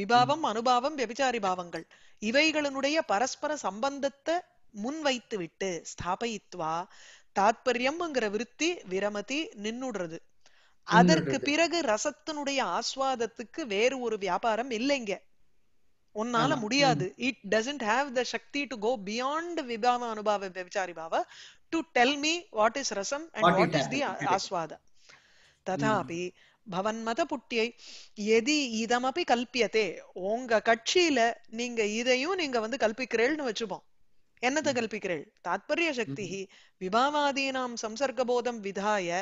விபாவம் அனுபாவம் வெபிச்சாரி பாவங்கள் இவைகளினுடைய பரஸ்பர சம்பந்தத்தை முன்வைத்துவிட்டு ஸ்தாபயித்வா தாத்பரியம்ங்கிற விருத்தி விரமதி நின்னுடுறது அதற்கு பிறகு ரசத்தினுடைய ஆஸ்வாதத்துக்கு வேறு ஒரு வியாபாரம் இல்லைங்க உன்னால முடியாது இட் டசன்ட் ஹாவ் த சக்தி டு கோ பியாண்ட் விபாவ அனுபவ விபச்சாரி பாவ to tell me what is ரசம் அண்ட் வாட் இஸ் தி ஆஸ்வாத ததாபி பவன் மத புட்டியை எதி இதமபி கல்பியதே உங்க கட்சியில நீங்க இதையும் நீங்க வந்து கல்பிக்கிறேன்னு வச்சுப்போம் சக்தி விபாவாதீனாம் சம்சர்க்க போதம் விதாய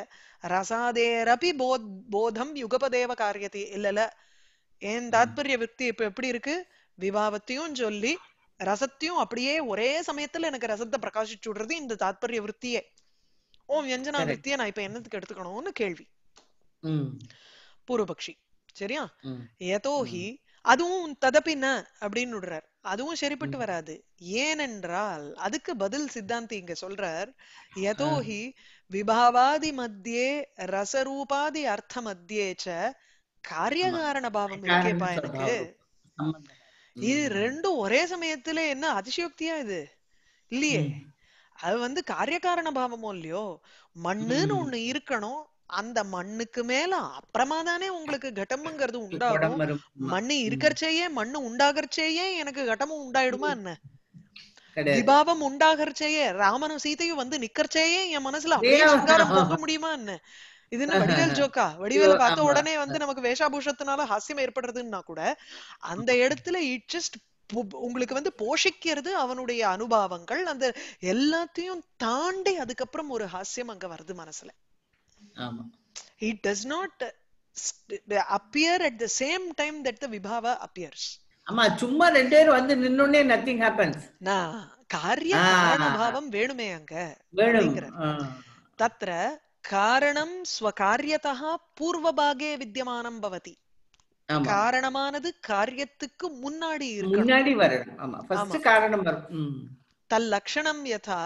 ரசாதேரபி போத் போதம் யுகபதேவ காரியத்தை இல்லல என் தாத்பரிய விருத்தி இப்ப எப்படி இருக்கு விபாவத்தையும் சொல்லி ரசத்தையும் அப்படியே ஒரே சமயத்துல எனக்கு ரசத்தை பிரகாசிச்சு விடுறது இந்த தாத்பரிய விருத்தியே ஓ வியஞ்சனா விருத்திய நான் இப்ப என்னத்துக்கு எடுத்துக்கணும்னு கேள்வி பூர்வபக்ஷி சரியா எதோஹி அதுவும் ததப்பின்ன அப்படின்னு விடுறார் அதுவும் சரிப்பட்டு வராது ஏனென்றால் அதுக்கு பதில் சித்தாந்தி இங்க சொல்றார் யதோஹி விபாவாதி மத்தியே ரசரூபாதி அர்த்த மத்தியே ச காரியகாரண பாவம் இருக்கேப்பா எனக்கு இது ரெண்டும் ஒரே சமயத்துல என்ன அதிசயோக்தியா இது இல்லையே அது வந்து காரியகாரண பாவமோ இல்லையோ மண்ணுன்னு ஒண்ணு இருக்கணும் அந்த மண்ணுக்கு மேல அப்புறமா தானே உங்களுக்கு கட்டமுங்கிறது உண்டாகும் மண்ணு இருக்கிறச்சேயே மண்ணு உண்டாகிறச்சேயே எனக்கு கட்டமும் உண்டாயிடுமா என்ன விபாவம் உண்டாகிறச்சேயே ராமனும் சீதையும் வந்து நிக்கிறச்சேயே என் மனசுல அப்படியே சங்காரம் போக முடியுமா என்ன இது என்ன வடிவேல் ஜோக்கா வடிவேல் பார்த்த உடனே வந்து நமக்கு வேஷாபூஷத்தினால ஹாஸ்யம் ஏற்படுறதுன்னா கூட அந்த இடத்துல இட் ஜஸ்ட் உங்களுக்கு வந்து போஷிக்கிறது அவனுடைய அனுபவங்கள் அந்த எல்லாத்தையும் தாண்டி அதுக்கப்புறம் ஒரு ஹாஸ்யம் அங்க வருது மனசுல it does not appear at the same time that the விபாவா அப்பியர்ஸ் ஆமா சும்மா ரெண்டு பேரும் வந்து நின்னோடனே நத்திங் ஹேப்பன்ஸ் நான் காரிய காரணபாவம் வேணுமே அங்க தத்ர காரணம் ஸ்வகாரியதா பூர்வபாகே வித்தியமானம் பவதி காரணமானது காரியத்துக்கு முன்னாடி இருக்கு முன்னாடி வரணும் ஆமா ஃபர்ஸ்ட் காரணம் தல் லட்சணம் யதா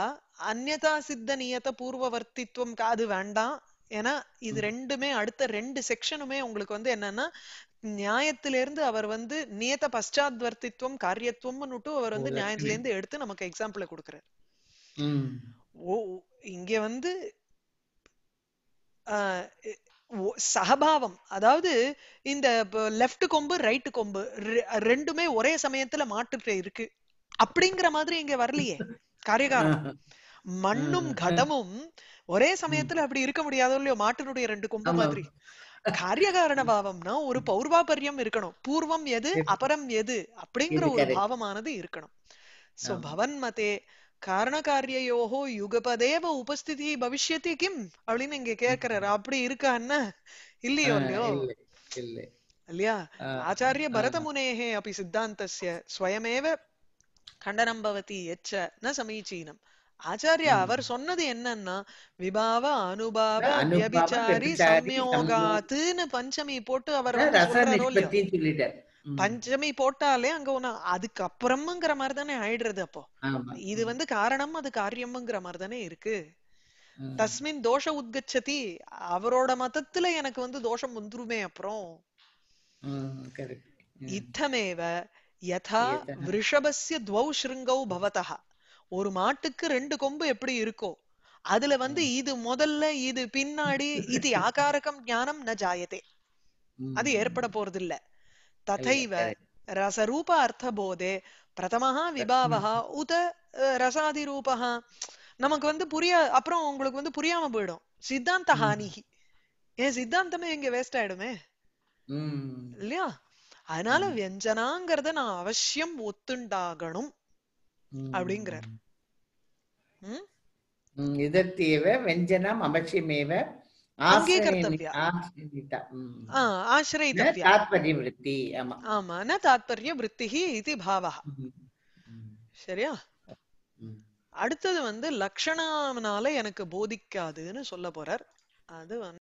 அந்யதா சித்த நியத பூர்வவர்த்தித்வம் வேண்டாம் ஏன்னா இது ரெண்டுமே அடுத்த ரெண்டு செக்ஷனுமே உங்களுக்கு வந்து என்னன்னா நியாயத்திலிருந்து அவர் வந்து நியத பஷாத்வர்த்தித்வம் காரியத்துவம்னுட்டு அவர் வந்து நியாயத்திலிருந்து எடுத்து நமக்கு எக்ஸாம்பிள கொடுக்குறாரு ஓ இங்க வந்து சகபாவம் அதாவது இந்த லெஃப்ட் கொம்பு ரைட் கொம்பு ரெண்டுமே ஒரே சமயத்துல மாட்டு இருக்கு அப்படிங்கிற மாதிரி இங்க வரலையே காரியகாரம் மண்ணும் கடமும் ஒரே சமயத்துல அப்படி இருக்க முடியாதோ இல்லையோ மாட்டினுடைய ரெண்டு கொம்பு மாதிரி காரியகாரண பாவம்னா ஒரு பௌர்வாபரியம் இருக்கணும் பூர்வம் எது அபரம் எது அப்படிங்கிற ஒரு பாவமானது இருக்கணும் சோ பவன் மதே காரண காரணகாரியோகோ யுகபதேவ உபஸ்திதி பவிஷ்யத்தி கிம் அப்படின்னு இங்க கேக்குறாரு அப்படி இருக்கான்னு இல்லையோ இல்லையோ இல்லையா ஆச்சாரிய முனேகே அப்படி சித்தாந்தஸ்ய ஸ்வயமேவ கண்டனம் பவதி எச்ச ந சமீச்சீனம் ஆச்சாரியா அவர் சொன்னது என்னன்னா விபாவ அனுபாவ வியபிச்சாரி சம்யோகாத்துன்னு பஞ்சமி போட்டு அவர் பஞ்சமி போட்டாலே அங்க ஒண்ணு அதுக்கு அப்புறமுங்கிற மாதிரி தானே ஆயிடுறது அப்போ இது வந்து காரணம் அது காரியம்ங்கிற மாதிரி தானே இருக்கு தஸ்மின் தோஷ உத்கச்சதி அவரோட மதத்துல எனக்கு வந்து தோஷம் வந்துருமே அப்புறம் இத்தமேவ யதா விருஷபஸ்ய துவௌ ஸ்ருங்கௌ பவதஹா ஒரு மாட்டுக்கு ரெண்டு கொம்பு எப்படி இருக்கோ அதுல வந்து இது முதல்ல இது பின்னாடி இது ஆகாரகம் ஞானம் ந ஜாயதே அது ஏற்பட போறது இல்ல ததைவ ரசரூப போதே பிரதமஹா விபாவஹா உத ரசாதி ரசாதிரூபஹா நமக்கு வந்து புரிய அப்புறம் உங்களுக்கு வந்து புரியாம போயிடும் சித்தாந்த ஹானிகி ஏன் சித்தாந்தமே இங்க வேஸ்ட் ஆயிடுமே இல்லையா அதனால வெஞ்சனாங்கிறத நான் அவசியம் ஒத்துண்டாகணும் அப்படிங்கிறார் இதत्येव व्यञ्जनम् अवश्यमेव சரியா அடுத்தது வந்து லக்ஷணம்னால எனக்கு போதிக்காதுன்னு சொல்ல போறார் அது